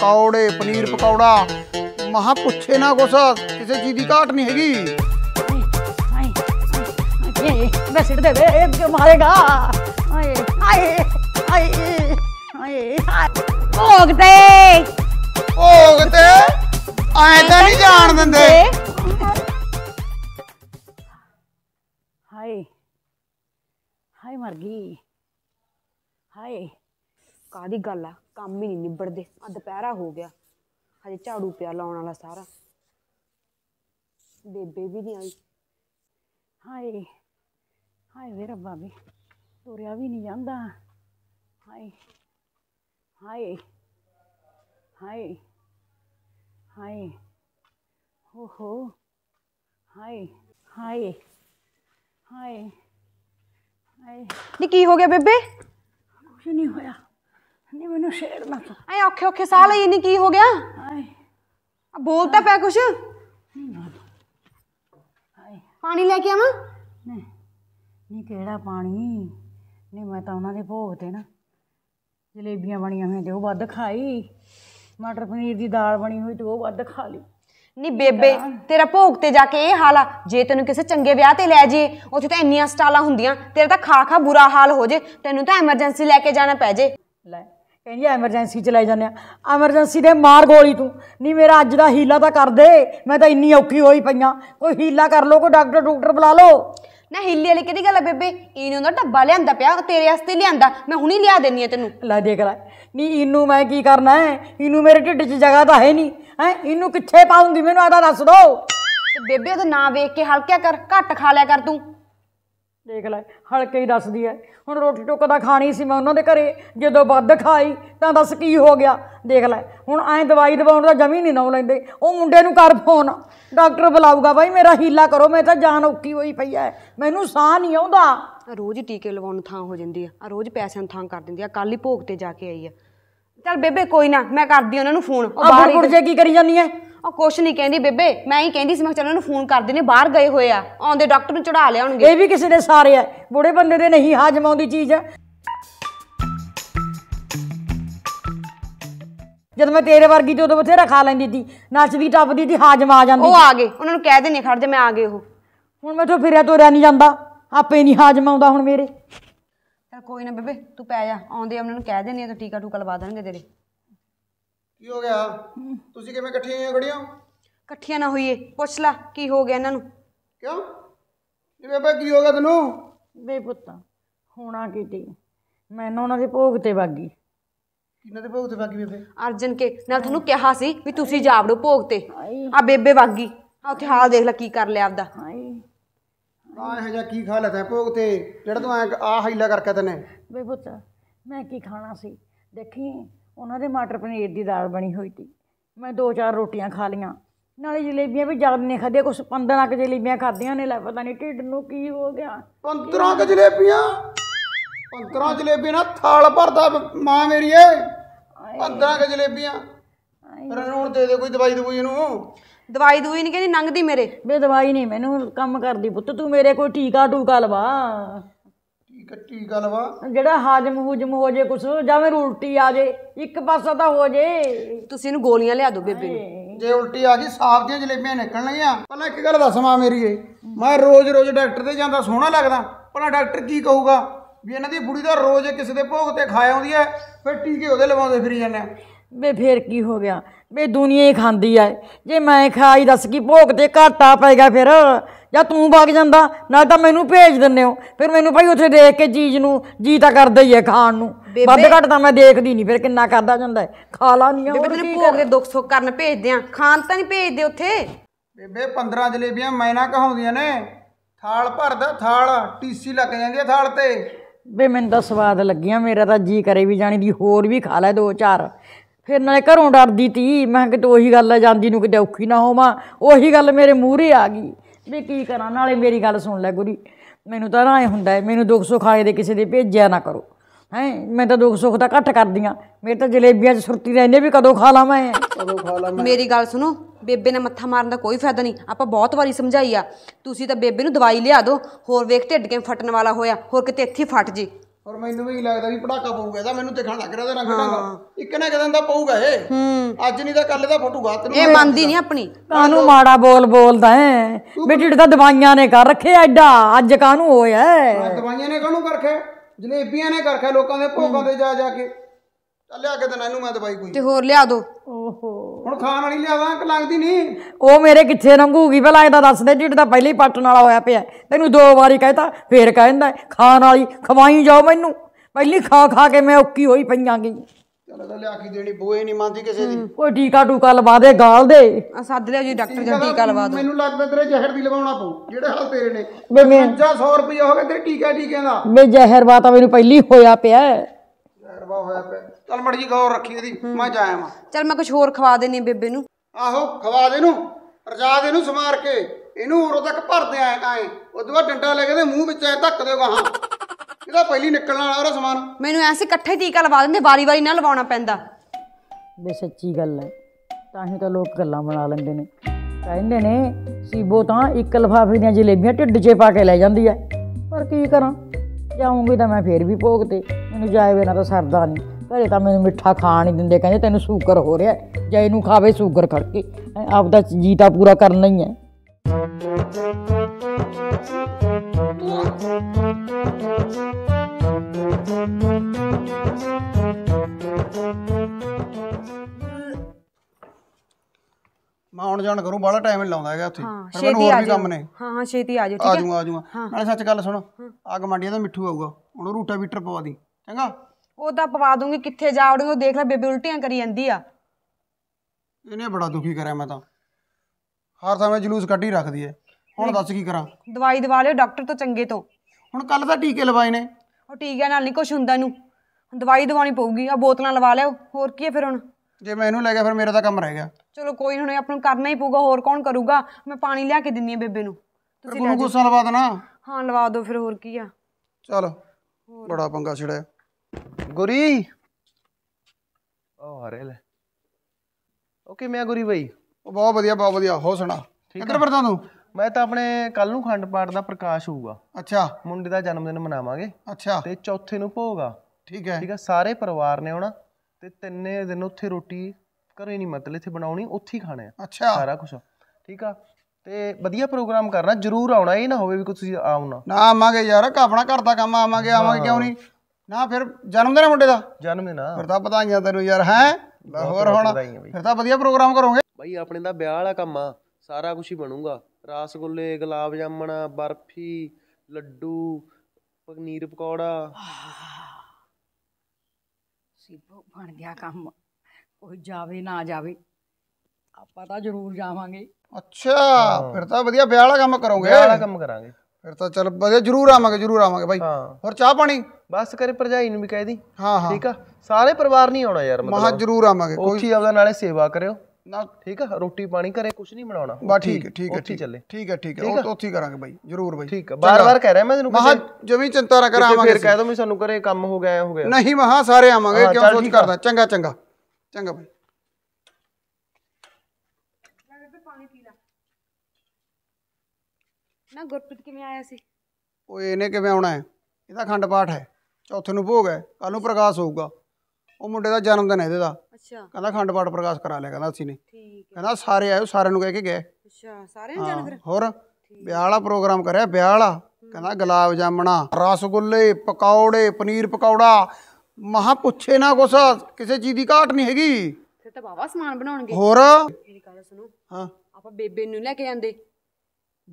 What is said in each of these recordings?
ਪਕੌੜੇ ਪਨੀਰ ਪਕੌੜਾ ਮਹਾ ਪੁੱਛੇ ਨਾ ਕੁਛ ਕਿਸੇ ਚੀਜ਼ ਦੀ ਘਾਟ ਨਹੀਂ ਹੈਗੀ ਮੈਂ ਸਿੱਟ ਦੇ ਵੇ ਇਹ ਮਾਰੇਗਾ ਆਏ ਆਏ ਆਏ ਆਏ ਭੋਗਤੇ ਭੋਗਤੇ ਆਏ ਤਾਂ ਨਹੀਂ ਜਾਣ ਦਿੰਦੇ ਹਾਏ ਹਾਏ ਮਰ ਗਈ ਹਾਏ ਕਾਦੀ ਗੱਲ ਆ ਕੰਮ ਹੀ ਨਹੀਂ ਨਿਬੜਦੇ ਆ ਦੁਪਹਿਰਾ ਹੋ ਗਿਆ ਹਜੇ ਝਾੜੂ ਪਿਆ ਲਾਉਣ ਵਾਲਾ ਸਾਰਾ ਬੇਬੇ ਵੀ ਨਹੀਂ ਆਈ ਹਾਏ ਹਾਏ ਵੇ ਰੱਬਾ ਵੀ ਤੁਰਿਆ ਵੀ ਨਹੀਂ ਜਾਂਦਾ ਹਾਏ ਹਾਏ ਹਾਏ ਹਾਏ ਹੋ ਹੋ ਹਾਏ ਹਾਏ ਹਾਏ ਹਾਏ ਨੀ ਕੀ ਹੋ ਗਿਆ ਬੇਬੇ ਕੁਛ ਨਹੀਂ ਹੋਇਆ ਨਹੀਂ ਮੈਨੂੰ ਸ਼ੇਰ ਨਾ ਐ ਔਖੇ ਔਖੇ ਸਾਹ ਲਈ ਨਹੀਂ ਕੀ ਹੋ ਗਿਆ ਆਏ ਆ ਬੋਲ ਤਾਂ ਪਿਆ ਕੁਛ ਆਏ ਪਾਣੀ ਲੈ ਕੇ ਆਵਾਂ ਨਹੀਂ ਨਹੀਂ ਕਿਹੜਾ ਪਾਣੀ ਨਹੀਂ ਮੈਂ ਤਾਂ ਉਹਨਾਂ ਦੇ ਭੋਗ ਤੇ ਨਾ ਜਲੇਬੀਆਂ ਬਣੀਆਂ ਹੋਈਆਂ ਤੇ ਉਹ ਵੱਧ ਖਾਈ ਮਟਰ ਪਨੀਰ ਦੀ ਦਾਲ ਬਣੀ ਹੋਈ ਤੇ ਉਹ ਵੱਧ ਖਾ ਲਈ ਨਹੀਂ ਬੇਬੇ ਤੇਰਾ ਭੋਗ ਤੇ ਜਾ ਕੇ ਇਹ ਹਾਲ ਆ ਜੇ ਤੈਨੂੰ ਕਿਸੇ ਚੰਗੇ ਵਿਆਹ ਤੇ ਲੈ ਜੇ ਉੱਥੇ ਤਾਂ ਇੰਨੀਆਂ ਸਟਾਲਾਂ ਹੁੰਦੀਆਂ ਤੇਰਾ ਤਾਂ ਖਾ ਖਾ ਬੁਰਾ ਹਾਲ ਹੋ ਜੇ ਤੈਨੂੰ ਤਾਂ ਐਮਰਜੈਂਸੀ ਲੈ ਕੇ ਜਾਣਾ ਪੈ ਜੇ ਲੈ ਕਹਿੰਦੀ ਐਮਰਜੈਂਸੀ ਚ ਲੈ ਜਾਂਦੇ ਆ ਐਮਰਜੈਂਸੀ ਦੇ ਮਾਰ ਗੋਲੀ ਤੂੰ ਨਹੀਂ ਮੇਰਾ ਅੱਜ ਦਾ ਹੀਲਾ ਤਾਂ ਕਰ ਦੇ ਮੈਂ ਤਾਂ ਇੰਨੀ ਔਖੀ ਹੋਈ ਪਈਆਂ ਕੋਈ ਹੀਲਾ ਕਰ ਲੋ ਕੋਈ ਡਾਕਟਰ ਡਾਕਟਰ ਬੁਲਾ ਲੋ ਨਾ ਹੀਲੇ ਵਾਲੀ ਕਿਹਦੀ ਗੱਲ ਆ ਬੇਬੇ ਇਹਨੂੰ ਦਾ ਡੱਬਾ ਲਿਆਂਦਾ ਪਿਆ ਤੇਰੇ ਵਾਸਤੇ ਲਿਆਂਦਾ ਮੈਂ ਹੁਣੇ ਲਿਆ ਦੇਣੀ ਆ ਤੈਨੂੰ ਲੈ ਦੇਖ ਲੈ ਨਹੀਂ ਇਹਨੂੰ ਮੈਂ ਕੀ ਕਰਨਾ ਹੈ ਇਹਨੂੰ ਮੇਰੇ ਢਿੱਡ 'ਚ ਜਗ੍ਹਾ ਤਾਂ ਹੈ ਨਹੀਂ ਹੈ ਇਹਨੂੰ ਕਿੱਥੇ ਪਾਉਂਦੀ ਮੈਨੂੰ ਆਦਾ ਦੱਸ ਦੋ ਬੇਬੇ ਉਹਦਾ ਨਾਂ ਵੇਖ ਕੇ ਹਲਕਿਆ ਕਰ ਘੱਟ ਖਾ ਲਿਆ ਕਰ ਤੂੰ ਦੇਖ ਲੈ ਹਲਕੇ ਹੀ ਦੱਸਦੀ ਐ ਹੁਣ ਰੋਟੀ ਟੋਕਾ ਦਾ ਖਾਣੀ ਸੀ ਮੈਂ ਉਹਨਾਂ ਦੇ ਘਰੇ ਜਦੋਂ ਵੱਧ ਖਾਈ ਤਾਂ ਦੱਸ ਕੀ ਹੋ ਗਿਆ ਦੇਖ ਲੈ ਹੁਣ ਐ ਦਵਾਈ ਦਵਾਉਣ ਦਾ ਜਮੀ ਨਹੀਂ ਨਾਉ ਲੈਂਦੇ ਉਹ ਮੁੰਡੇ ਨੂੰ ਕਰ ਫੋਨ ਡਾਕਟਰ ਬੁਲਾਊਗਾ ਭਾਈ ਮੇਰਾ ਹੀਲਾ ਕਰੋ ਮੈਂ ਤਾਂ ਜਾਨ ਔਕੀ ਹੋਈ ਪਈ ਐ ਮੈਨੂੰ ਸਾਹ ਨਹੀਂ ਆਉਂਦਾ ਰੋਜ਼ ਟੀਕੇ ਲਵਾਉਣ ਥਾਂ ਹੋ ਜਾਂਦੀ ਐ ਆ ਰੋਜ਼ ਪੈਸਿਆਂ ਥਾਂ ਕਰ ਦਿੰਦੀ ਐ ਕੱਲ ਹੀ ਭੋਗ ਤੇ ਜਾ ਕੇ ਆਈ ਐ ਚੱਲ ਬੇਬੇ ਕੋਈ ਨਾ ਮੈਂ ਕਰਦੀ ਉਹਨਾਂ ਨੂੰ ਫੋਨ ਉਹ ਬਾਹਰ ਕੁੜ ਜੇ ਕੀ ਕਰੀ ਜਾਂਦੀ ਐ ਉਹ ਕੁਛ ਨਹੀਂ ਕਹਿੰਦੀ ਬੇਬੇ ਮੈਂ ਹੀ ਕਹਿੰਦੀ ਸੀ ਮੈਂ ਚੱਲ ਉਹਨੂੰ ਫੋਨ ਕਰਦੇ ਨੇ ਬਾਹਰ ਗਏ ਹੋਏ ਆ ਆਉਂਦੇ ਡਾਕਟਰ ਨੂੰ ਚੜਾ ਲਿਆ ਹੋਣਗੇ ਇਹ ਵੀ ਕਿਸੇ ਦੇ ਸਾਰੇ ਆ ਬੁੜੇ ਬੰਦੇ ਦੇ ਨਹੀਂ ਹਾਜ਼ਮ ਆਉਂਦੀ ਚੀਜ਼ ਆ ਜਦ ਮੈਂ ਤੇਰੇ ਵਰਗੀ ਜਦੋਂ ਉਦੋਂ ਬਥੇਰਾ ਖਾ ਲੈਂਦੀ ਸੀ ਵੀ ਟੱਪਦੀ ਸੀ ਹਾਜ਼ਮ ਆ ਜਾਂਦੀ ਉਹ ਆ ਗਏ ਉਹਨਾਂ ਨੂੰ ਕਹਿ ਦੇ ਨੇ ਖੜ ਜਾ ਮੈਂ ਆ ਗਏ ਉਹ ਹੁਣ ਮੈਂ ਤੋਂ ਫਿਰਿਆ ਤੋਰਿਆ ਨਹੀਂ ਜਾਂਦਾ ਆਪੇ ਨਹੀਂ ਹਾਜ਼ਮ ਆਉਂਦਾ ਹੁਣ ਮੇਰੇ ਚਲ ਕੋਈ ਨਾ ਬੇਬੇ ਤੂੰ ਪੈ ਜਾ ਆਉਂਦੇ ਉਹਨਾਂ ਨੂੰ ਕਹਿ ਦੇਣੀ ਤਾਂ ਟੀਕਾ ਟੂਕਾ ਲਵਾ ਦੇਣਗੇ ਤੇਰੇ ਕੀ ਹੋ ਗਿਆ ਤੁਸੀਂ ਕਿਵੇਂ ਇਕੱਠੀਆਂ ਆਈਆਂ ਗੜੀਆਂ ਇਕੱਠੀਆਂ ਨਾ ਹੋਈਏ ਪੁੱਛ ਲੈ ਕੀ ਹੋ ਗਿਆ ਇਹਨਾਂ ਨੂੰ ਕਿਉਂ ਇਹ ਬੇਬੇ ਕੀ ਹੋ ਗਿਆ ਤੈਨੂੰ ਬੇ ਪੁੱਤ ਹੋਣਾ ਕੀ ਤੇ ਮੈਨੂੰ ਉਹਨਾਂ ਦੇ ਭੋਗ ਤੇ ਵਾਗੀ ਕਿੰਨਾ ਦੇ ਭੋਗ ਤੇ ਵਾਗੀ ਬੇਬੇ ਅਰਜਨ ਕੇ ਨਾਲ ਤੁਹਾਨੂੰ ਕਿਹਾ ਸੀ ਵੀ ਤੁਸੀਂ ਜਾ ਵੜੋ ਭੋਗ ਤੇ ਆ ਬੇਬੇ ਵਾਗੀ ਆ ਉੱਥੇ ਹਾਲ ਦੇਖ ਲੈ ਕੀ ਕਰ ਲਿਆ ਆਪਦਾ ਆ ਇਹ ਜਾ ਕੀ ਖਾ ਲਿਆ ਤੈਂ ਭੋਗ ਤੇ ਜਿਹੜਾ ਤੂੰ ਆ ਹਾਈਲਾ ਕਰਕੇ ਤੈਨੇ ਬੇ ਪੁੱਤ ਮੈਂ ਕੀ ਖਾਣਾ ਸੀ ਦੇਖੀ ਉਹਨਾਂ ਦੇ ਮਟਰ ਪਨੀਰ ਦੀ ਦਾਲ ਬਣੀ ਹੋਈ ਸੀ ਮੈਂ ਦੋ ਚਾਰ ਰੋਟੀਆਂ ਖਾ ਲੀਆਂ ਨਾਲੇ ਜਲੇਬੀਆਂ ਵੀ ਜ਼ਿਆਦਾ ਨੇ ਖਾਧੀਆਂ ਕੁਛ 15 ਕ ਜਲੇਬੀਆਂ ਖਾਧੀਆਂ ਨੇ ਲੈ ਪਤਾ ਨਹੀਂ ਢਿੱਡ ਨੂੰ ਕੀ ਹੋ ਗਿਆ 15 ਕ ਜਲੇਬੀਆਂ 15 ਜਲੇਬੀਆਂ ਨਾਲ ਥਾਲ ਭਰਦਾ ਮਾਂ ਮੇਰੀ ਏ 15 ਕ ਜਲੇਬੀਆਂ ਰਣੂਣ ਦੇ ਦੇ ਕੋਈ ਦਵਾਈ ਦੂਈ ਇਹਨੂੰ ਦਵਾਈ ਦੂਈ ਨਹੀਂ ਕਹਿੰਦੀ ਨੰਗਦੀ ਮੇਰੇ ਬੇ ਦਵਾਈ ਨਹੀਂ ਮੈਨੂੰ ਕੰਮ ਕਰਦੀ ਪੁੱਤ ਤੂੰ ਮੇਰੇ ਕੋਈ ਟੀਕਾ ਟੂਕਾ ਲਵਾ ਕੱਟੀ ਗੱਲ ਵਾ ਜਿਹੜਾ ਹਾਜਮ ਹੂਜਮ ਹੋ ਜੇ ਕੁਛ ਜਾਵੇਂ ਉਲਟੀ ਆ ਜੇ ਇੱਕ ਪਾਸਾ ਤਾਂ ਹੋ ਜੇ ਤੁਸੀਂ ਇਹਨੂੰ ਗੋਲੀਆਂ ਲਿਆ ਦਿਓ ਬੇਬੇ ਨੂੰ ਜੇ ਉਲਟੀ ਆ ਗਈ ਸਾਫ ਦੀਆਂ ਜਲੇਬੀਆਂ ਨਿਕਲਣਗੀਆਂ ਪਹਿਲਾਂ ਇੱਕ ਗੱਲ ਦੱਸ ਮਾਂ ਮੇਰੀ ਏ ਮੈਂ ਰੋਜ਼-ਰੋਜ਼ ਡਾਕਟਰ ਤੇ ਜਾਂਦਾ ਸੋਹਣਾ ਲੱਗਦਾ ਪਹਿਲਾਂ ਡਾਕਟਰ ਕੀ ਕਹੂਗਾ ਵੀ ਇਹਨਾਂ ਦੀ ਬੁੜੀ ਦਾ ਰੋਜ਼ ਕਿਸੇ ਦੇ ਭੋਗ ਤੇ ਖਾਇਆ ਆਉਂਦੀ ਐ ਫਿਰ ਟੀਕੇ ਉਹਦੇ ਲਵਾਉਂਦੇ ਫਿਰ ਜਾਂਦੇ ਬੇ ਫੇਰ ਕੀ ਹੋ ਗਿਆ ਬੇ ਦੁਨੀਆ ਹੀ ਖਾਂਦੀ ਐ ਜੇ ਮੈਂ ਖਾਈ ਦੱਸ ਕੀ ਭੋਗ ਤੇ ਘਾਟਾ ਪੈ ਗਿਆ ਫਿਰ ਜਾਂ ਤੂੰ ਵਗ ਜਾਂਦਾ ਨਾ ਤਾਂ ਮੈਨੂੰ ਭੇਜ ਦਿੰਨੇ ਹੋ ਫਿਰ ਮੈਨੂੰ ਭਾਈ ਉੱਥੇ ਦੇਖ ਕੇ ਚੀਜ਼ ਨੂੰ ਜੀ ਤਾਂ ਕਰਦਾ ਹੀ ਹੈ ਖਾਣ ਨੂੰ ਵੱਧ ਘੱਟ ਤਾਂ ਮੈਂ ਦੇਖਦੀ ਨਹੀਂ ਫਿਰ ਕਿੰਨਾ ਕਰਦਾ ਜਾਂਦਾ ਹੈ ਖਾ ਲਾ ਨਹੀਂ ਬੇਬੇ ਕੀ ਕਰਦੇ ਦੁੱਖ ਸੁੱਖ ਕਰਨ ਭੇਜਦੇ ਆ ਖਾਣ ਤਾਂ ਨਹੀਂ ਭੇਜਦੇ ਉੱਥੇ ਬੇਬੇ 15 ਜਲੇਬੀਆਂ ਮੈਂ ਨਾ ਕਹਾਉਂਦੀਆਂ ਨੇ ਥਾਲ ਭਰਦਾ ਥਾਲ ਟੀਸੀ ਲੱਗ ਜਾਂਦੀ ਹੈ ਥਾਲ ਤੇ ਬੇ ਮੈਨੂੰ ਤਾਂ ਸਵਾਦ ਲੱਗੀਆਂ ਮੇਰਾ ਤਾਂ ਜੀ ਕਰੇ ਵੀ ਜਾਣੀ ਦੀ ਹੋਰ ਵੀ ਖਾ ਲੈ ਦੋ ਚਾਰ ਫਿਰ ਨਾਲੇ ਘਰੋਂ ਡਰਦੀ ਤੀ ਮੈਂ ਕਿਤੇ ਉਹੀ ਗੱਲ ਆ ਜਾਂਦੀ ਨੂੰ ਕਿਤੇ ਔਖੀ ਨਾ ਹੋਵਾਂ ਉਹੀ ਗੱਲ ਮੇਰੇ ਮੂਹਰੇ ਆ ਗਈ ਵੀ ਕੀ ਕਰਾਂ ਨਾਲੇ ਮੇਰੀ ਗੱਲ ਸੁਣ ਲੈ ਗੁਰੀ ਮੈਨੂੰ ਤਾਂ ਨਾ ਹੁੰਦਾ ਹੈ ਮੈਨੂੰ ਦੁੱਖ ਸੁੱਖ ਆਏ ਦੇ ਕਿਸੇ ਦੇ ਭੇਜਿਆ ਨਾ ਕਰੋ ਹੈ ਮੈਂ ਤਾਂ ਦੁੱਖ ਸੁੱਖ ਤਾਂ ਘੱਟ ਕਰਦੀਆਂ ਮੇਰੇ ਤਾਂ ਜਲੇਬੀਆਂ 'ਚ ਸੁਰਤੀ ਰਹਿੰਦੇ ਵੀ ਕਦੋਂ ਖਾ ਲਾਂ ਮੈਂ ਕਦੋਂ ਖਾ ਲਾਂ ਮੈਂ ਮੇਰੀ ਗੱਲ ਸੁਣੋ ਬੇਬੇ ਨੇ ਮੱਥਾ ਮਾਰਨ ਦਾ ਕੋਈ ਫਾਇਦਾ ਨਹੀਂ ਆਪਾਂ ਬਹੁਤ ਵਾਰੀ ਸਮਝਾਈ ਆ ਤੁਸੀਂ ਤਾਂ ਬੇਬੇ ਨੂੰ ਦਵਾਈ ਲਿਆ ਦਿਓ ਹੋਰ ਵੇਖ ਢਿੱਡ ਕੇ ਫਟਣ ਵਾਲਾ ਹੋਇਆ ਹੋਰ ਕਿਤੇ ਇੱਥੇ ਫਟ ਜੇ ਔਰ ਮੈਨੂੰ ਵੀ ਲੱਗਦਾ ਵੀ ਪੜਾਕਾ ਪਊਗਾ ਇਹਦਾ ਮੈਨੂੰ ਦੇਖਣ ਲੱਗ ਰਿਹਾ ਇਹਦਾ ਰੰਗ ਢੰਗ ਇੱਕ ਨਾ ਕਦਨ ਦਾ ਪਊਗਾ ਇਹ ਅੱਜ ਨਹੀਂ ਤਾਂ ਕੱਲ ਦਾ ਫੋਟੋ ਬਾਤ ਨਹੀਂ ਇਹ ਮੰਨਦੀ ਨਹੀਂ ਆਪਣੀ ਕਾਨੂੰ ਮਾੜਾ ਬੋਲ ਬੋਲਦਾ ਹੈ ਬੇਟੀ ਤਾਂ ਦਵਾਈਆਂ ਨੇ ਕਰ ਰੱਖਿਆ ਐਡਾ ਅੱਜ ਕਾਨੂੰ ਹੋਇਆ ਦਵਾਈਆਂ ਨੇ ਕਾਨੂੰ ਕਰਖੇ ਜਲੇਬੀਆਂ ਨੇ ਕਰਖੇ ਲੋਕਾਂ ਦੇ ਭੋਗਾਂ ਤੇ ਜਾ ਜਾ ਕੇ ਚੱਲਿਆ ਕਿਤੇ ਇਹਨੂੰ ਮੈਂ ਦਵਾਈ ਕੋਈ ਤੇ ਹੋਰ ਲਿਆ ਦੋ ਓਹੋ ਹੁਣ ਖਾਣ ਵਾਲੀ ਲਿਆਵਾਂ ਕਿ ਲੱਗਦੀ ਨਹੀਂ ਉਹ ਮੇਰੇ ਕਿੱਥੇ ਰੰਗੂਗੀ ਭਲਾ ਇਹਦਾ ਦੱਸ ਦੇ ਜਿਹੜਾ ਤਾਂ ਪਹਿਲੀ ਪੱਟਣ ਵਾਲਾ ਹੋਇਆ ਪਿਆ ਤੈਨੂੰ ਦੋ ਵਾਰੀ ਕਹਿਤਾ ਫੇਰ ਕਹਿੰਦਾ ਖਾਣ ਵਾਲੀ ਖਵਾਈ ਜਾਓ ਮੈਨੂੰ ਪਹਿਲੀ ਖਾ ਖਾ ਕੇ ਮੈਂ ਔਕੀ ਹੋਈ ਪਈਆਂਗੀ ਚੱਲ ਲਿਆ ਕੇ ਦੇਣੀ ਬੋਏ ਨਹੀਂ ਮੰਦੀ ਕਿਸੇ ਦੀ ਕੋਈ ਟੀਕਾ ਟੂਕਾ ਲਵਾ ਦੇ ਗਾਲ ਦੇ ਆ ਸੱਦ ਲਿਆ ਜੀ ਡਾਕਟਰ ਜੀ ਟੀਕਾ ਲਵਾ ਦੋ ਮੈਨੂੰ ਲੱਗਦਾ ਤੇਰੇ ਜ਼ਹਿਰ ਦੀ ਲਵਾਉਣਾ ਪਊ ਜਿਹੜੇ ਹਾਲ ਤੇਰੇ ਨੇ ਮੈਂ 500 ਰੁਪਏ ਹੋ ਗਏ ਤੇਰੇ ਟੀਕਾ ਟੀਕੇ ਦਾ ਮੈਂ ਜ਼ਹਿਰ ਬਾਤਾ ਮੈਨੂੰ ਪਹਿਲੀ ਹੋਇਆ ਪਿਆ ਜ਼ਹਿਰ ਬਾ ਹੋਇਆ ਪਿਆ ਚਲ ਮੜ ਜੀ ਗੌਰ ਰੱਖੀ ਇਹਦੀ ਮੈਂ ਜਾਇਆ ਵਾਂ ਚਲ ਮੈਂ ਕੁਝ ਹੋਰ ਖਵਾ ਦੇਣੀ ਬੇਬੇ ਨੂੰ ਆਹੋ ਖਵਾ ਦੇ ਨੂੰ ਰਜਾ ਦੇ ਨੂੰ ਸਮਾਰ ਕੇ ਇਹਨੂੰ ਉਰੋਂ ਤੱਕ ਭਰਦੇ ਆਏ ਆਏ ਉਦੋਂ ਬਾਅਦ ਡੰਡਾ ਲੈ ਕੇ ਤੇ ਮੂੰਹ ਵਿੱਚ ਐ ਧੱਕ ਦਿਓ ਗਾਹਾਂ ਇਹਦਾ ਪਹਿਲੀ ਨਿਕਲਣ ਵਾਲਾ ਉਹਦਾ ਸਮਾਨ ਮੈਨੂੰ ਐਸੇ ਇਕੱਠੇ ਟੀਕਾ ਲਵਾ ਦਿੰਦੇ ਵਾਰੀ-ਵਾਰੀ ਨਾ ਲਵਾਉਣਾ ਪੈਂਦਾ ਬੇ ਸੱਚੀ ਗੱਲ ਹੈ ਤਾਂ ਹੀ ਤਾਂ ਲੋਕ ਗੱਲਾਂ ਬਣਾ ਲੈਂਦੇ ਨੇ ਕਹਿੰਦੇ ਨੇ ਸੀਬੋ ਤਾਂ ਇੱਕ ਲਫਾਫੇ ਦੀਆਂ ਜਲੇਬੀਆਂ ਢਿੱਡ 'ਚ ਪਾ ਕੇ ਲੈ ਜਾਂਦੀ ਐ ਪਰ ਕੀ ਕਰਾਂ ਜਾਉਂਗੀ ਤਾਂ ਮੈਂ ਫੇਰ ਵੀ ਭੋਗ ਤੇ ਮੈਨੂੰ ਜਾਏ ਬਿਨਾਂ ਤਾਂ ਸਰਦਾ ਨਹੀਂ ਘਰੇ ਤਾਂ ਮੈਨੂੰ ਮਿੱਠਾ ਖਾਣ ਨਹੀਂ ਦਿੰਦੇ ਕਹਿੰਦੇ ਤੈਨੂੰ ਸ਼ੂਗਰ ਹੋ ਰਿਹਾ ਜੇ ਇਹਨੂੰ ਖਾਵੇ ਸ਼ੂਗਰ ਕਰਕੇ ਆਪਦਾ ਜੀਤਾ ਪੂਰਾ ਕਰਨਾ ਹੀ ਹੈ ਮਾਉਣ ਜਾਣ ਕਰੂੰ ਬਾਲਾ ਟਾਈਮ ਲਾਉਂਦਾ ਹੈਗਾ ਉੱਥੇ ਹਾਂ, ਮੈਨੂੰ ਛੇਤੀ ਹੋਰ ਆ ਵੀ ਕੰਮ ਨੇ ਹਾਂ ਹਾਂ ਛੇਤੀ ਆ ਜਾਓ ਠੀਕ ਆ ਹੈ ਆ ਜੂਗਾ ਨਾਲੇ ਸੱਚ ਗੱਲ ਸੁਣ ਆ ਗਮਾਂਡੀਆਂ ਦਾ ਮਿੱਠੂ ਆਊਗਾ ਉਹਨੂੰ ਰੂਟਾ ਵੀਟਰ ਪਵਾ ਦੀ ਚੰਗਾ ਉਹ ਤਾਂ ਪਵਾ ਦੂੰਗੀ ਕਿੱਥੇ ਜਾ ਉਹ ਦੇਖ ਲੈ ਬੇਬੇ ਉਲਟੀਆਂ ਕਰੀ ਜਾਂਦੀ ਆ ਇਹਨੇ ਬੜਾ ਦੁਖੀ ਕਰਿਆ ਮੈਂ ਤਾਂ ਹਰ ਸਮੇਂ ਜਲੂਸ ਕੱਢੀ ਰੱਖਦੀ ਐ ਹੁਣ ਦੱਸ ਕੀ ਕਰਾਂ ਦਵਾਈ ਦਵਾ ਲਿਓ ਡਾਕਟਰ ਤੋਂ ਚੰਗੇ ਤੋਂ ਹੁਣ ਕੱਲ ਦਾ ਟੀਕੇ ਲਵਾਏ ਨੇ ਉਹ ਟੀਕਿਆਂ ਨਾਲ ਨਹੀਂ ਕੁਝ ਹੁੰਦਾ ਨੂੰ ਦਵਾਈ ਦਵਾਣੀ ਪਊਗੀ ਆ ਬੋਤਲਾਂ ਲਵਾ ਲਿਓ ਹੋਰ ਕੀ ਐ ਫਿਰ ਹੁਣ ਜੇ ਮੈਂ ਇਹਨੂੰ ਲੈ ਗਿਆ ਫਿਰ ਮੇਰਾ ਤਾਂ ਕੰਮ ਰਹਿ ਗਿਆ ਚਲੋ ਕੋਈ ਹੁਣ ਆਪਾਂ ਕਰਨਾ ਹੀ ਪਊਗਾ ਹੋਰ ਕੌਣ ਕਰੂਗਾ ਮੈਂ ਪਾਣੀ ਲਿਆ ਕੇ ਦਿੰਨੀ ਆ ਬੇਬੇ ਨੂੰ ਤੁਸੀਂ ਗੁੱਸਾ ਲਵਾ ਦੇਣਾ ਹਾਂ ਲਵਾ ਦਿਓ ਫਿਰ ਹੋਰ ਕੀ ਆ ਚਲ ਬੜਾ ਪੰਗਾ ਛੜਿਆ ਗੁਰੀ ਉਹ ਹਰੇ ਲੈ ਉਹ ਕਿਵੇਂ ਆ ਗੁਰੀ ਬਾਈ ਉਹ ਬਹੁਤ ਵਧੀਆ ਬਹੁਤ ਵਧੀਆ ਹੋ ਸੁਣਾ ਕਿੱਧਰ ਵਰਦਾ ਤੂੰ ਮੈਂ ਤਾਂ ਆਪਣੇ ਕੱਲ ਨੂੰ ਖੰਡ ਪਾਠ ਦਾ ਪ੍ਰਕਾਸ਼ ਹੋਊਗਾ ਅੱਛਾ ਮੁੰਡੇ ਦਾ ਜਨਮ ਦਿਨ ਮਨਾਵਾਂਗੇ ਅੱਛਾ ਤੇ ਚੌਥੇ ਨੂੰ ਭੋਗ ਆ ਠੀਕ ਹੈ ਠੀਕ ਹੈ ਸਾਰੇ ਪਰਿਵਾਰ ਨੇ ਆਉਣਾ ਤੇ ਤਿੰਨੇ ਦਿਨ ਉੱਥੇ ਰੋਟੀ ਘਰੇ ਨਹੀਂ ਮਤਲਬ ਇੱਥੇ ਬਣਾਉਣੀ ਉੱਥੇ ਹੀ ਖਾਣਾ ਅੱਛਾ ਸਾਰਾ ਕੁਝ ਠੀਕ ਆ ਤੇ ਵਧੀਆ ਪ੍ਰੋਗਰਾਮ ਕਰਨਾ ਜਰੂਰ ਆਉਣਾ ਇਹ ਨਾ ਹੋਵੇ ਵੀ ਕੋਈ ਤੁਸੀਂ ਆਉਣਾ ਨਾ ਆਵਾਂਗੇ ਯਾਰ ਆਪਣਾ ਘਰ ਦਾ ਕੰਮ ਆਵਾਂਗੇ ਆਵਾਂਗੇ ਕਿਉਂ ਨਹੀਂ ਨਾ ਫਿਰ ਜਨਮ ਦਿਨ ਮੁੰਡੇ ਦਾ ਜਨਮ ਦਿਨ ਨਾ ਫਿਰ ਤਾਂ ਵਧਾਈਆਂ ਤੈਨੂੰ ਯਾਰ ਹੈ ਹੋਰ ਹੁਣ ਫਿਰ ਤਾਂ ਵਧੀਆ ਪ੍ਰੋਗਰਾਮ ਕਰੋਗੇ ਬਾਈ ਆਪਣੇ ਦਾ ਵਿਆਹ ਵਾਲਾ ਕੰਮ ਆ ਸਾਰਾ ਕੁਝ ਹੀ ਬਣੂਗਾ ਰਸਗੁੱਲੇ ਗੁਲਾਬ ਜਾਮਣ ਬਰਫੀ ਲੱਡੂ ਪਨੀਰ ਪਕੌੜਾ ਸਿੱਪੋ ਬਣ ਗਿਆ ਕੰਮ ਕੋਈ ਜਾਵੇ ਨਾ ਜਾਵੇ ਆਪਾਂ ਤਾਂ ਜ਼ਰੂਰ ਜਾਵਾਂਗੇ ਅੱਛਾ ਫਿਰ ਤਾਂ ਵਧੀਆ ਵਿਆਹ ਵਾਲਾ ਕੰਮ ਕਰੋਗੇ ਵਿਆਹ ਵਾਲਾ ਕੰਮ ਕਰਾਂਗੇ ਫਿਰ ਤਾਂ ਚੱਲ ਵਧੀਆ ਜਰੂਰ ਆਵਾਂਗੇ ਜਰੂਰ ਆਵਾਂਗੇ ਬਾਈ ਹਾਂ ਹੋਰ ਚਾਹ ਪਾਣੀ ਬਸ ਕਰੇ ਭਰਜਾਈ ਨੂੰ ਵੀ ਕਹਿ ਦੀ ਹਾਂ ਹਾਂ ਠੀਕ ਆ ਸਾਰੇ ਪਰਿਵਾਰ ਨਹੀਂ ਆਉਣਾ ਯਾਰ ਮਤਲਬ ਮਹਾ ਜਰੂਰ ਆਵਾਂਗੇ ਕੋਈ ਉੱਥੇ ਆਪਦਾ ਨਾਲੇ ਸੇਵਾ ਕਰਿਓ ਨਾ ਠੀਕ ਆ ਰੋਟੀ ਪਾਣੀ ਘਰੇ ਕੁਝ ਨਹੀਂ ਬਣਾਉਣਾ ਬਾ ਠੀਕ ਠੀਕ ਹੈ ਠੀਕ ਚੱਲੇ ਠੀਕ ਹੈ ਠੀਕ ਹੈ ਉਹ ਉੱਥੇ ਕਰਾਂਗੇ ਬਾਈ ਜਰੂਰ ਬਾਈ ਠੀਕ ਹੈ ਬਾਰ-ਬਾਰ ਕਹਿ ਰਿਹਾ ਮੈਂ ਤੈਨੂੰ ਮਹਾ ਜਮੀ ਚਿੰਤਾ ਨਾ ਕਰ ਆਵਾਂਗੇ ਫਿਰ ਕਹਿ ਦੋ ਮੈਂ ਸਾਨੂੰ ਘਰੇ ਕੰਮ ਹੋ ਗਿਆ ਹੋ ਗਿਆ ਨਹੀਂ ਮਹਾ ਸਾਰੇ ਆਵਾਂਗੇ ਕਿਉਂ ਸੋਚ ਕਰਦਾ ਚੰਗਾ ਚੰਗਾ ਚੰਗਾ ਬਾਈ ਨਾ ਗੁਰਪ੍ਰੀਤ ਕਿਵੇਂ ਆਇਆ ਸੀ ਉਹ ਇਹਨੇ ਕਿਵੇਂ ਆਉਣਾ ਹੈ ਇਹਦਾ ਖੰਡ ਪਾਠ ਹੈ ਚੌਥੇ ਨੂੰ ਭੋਗ ਹੈ ਕੱਲ ਨੂੰ ਪ੍ਰਕਾਸ਼ ਹੋਊਗਾ ਉਹ ਮੁੰਡੇ ਦਾ ਜਨਮ ਦਿਨ ਹੈ ਇਹਦੇ ਦਾ ਅੱਛਾ ਕਹਿੰਦਾ ਖੰਡ ਪਾਠ ਪ੍ਰਕਾਸ਼ ਕਰਾ ਲਿਆ ਕਹਿੰਦਾ ਅਸੀਂ ਨੇ ਠੀਕ ਕਹਿੰਦਾ ਸਾਰੇ ਆਇਓ ਸਾਰਿਆਂ ਨੂੰ ਕਹਿ ਕੇ ਗਏ ਅੱਛਾ ਸਾਰਿਆਂ ਨੂੰ ਜਾਣ ਫਿਰ ਹੋਰ ਵਿਆਹ ਵਾਲਾ ਪ੍ਰੋਗਰਾਮ ਕਰਿਆ ਵਿਆਹ ਵਾਲਾ ਕਹਿੰਦਾ ਗੁਲਾਬ ਜਾਮਣਾ ਰਸਗੁੱਲੇ ਪਕੌੜੇ ਪਨੀਰ ਪਕੌੜਾ ਮਹਾ ਪੁੱਛੇ ਨਾ ਕੁਛ ਕਿਸੇ ਚੀਜ਼ ਦੀ ਘਾਟ ਨਹੀਂ ਹੈਗੀ ਫਿਰ ਤਾਂ ਬਾਵਾ ਸਮਾਨ ਬਣਾਉਣਗੇ ਹੋਰ ਮੇਰੀ ਗੱਲ ਸੁਣੋ ਹਾਂ ਆਪਾਂ ਬੇਬੇ ਨੂੰ ਲੈ ਕੇ ਜਾਂਦੇ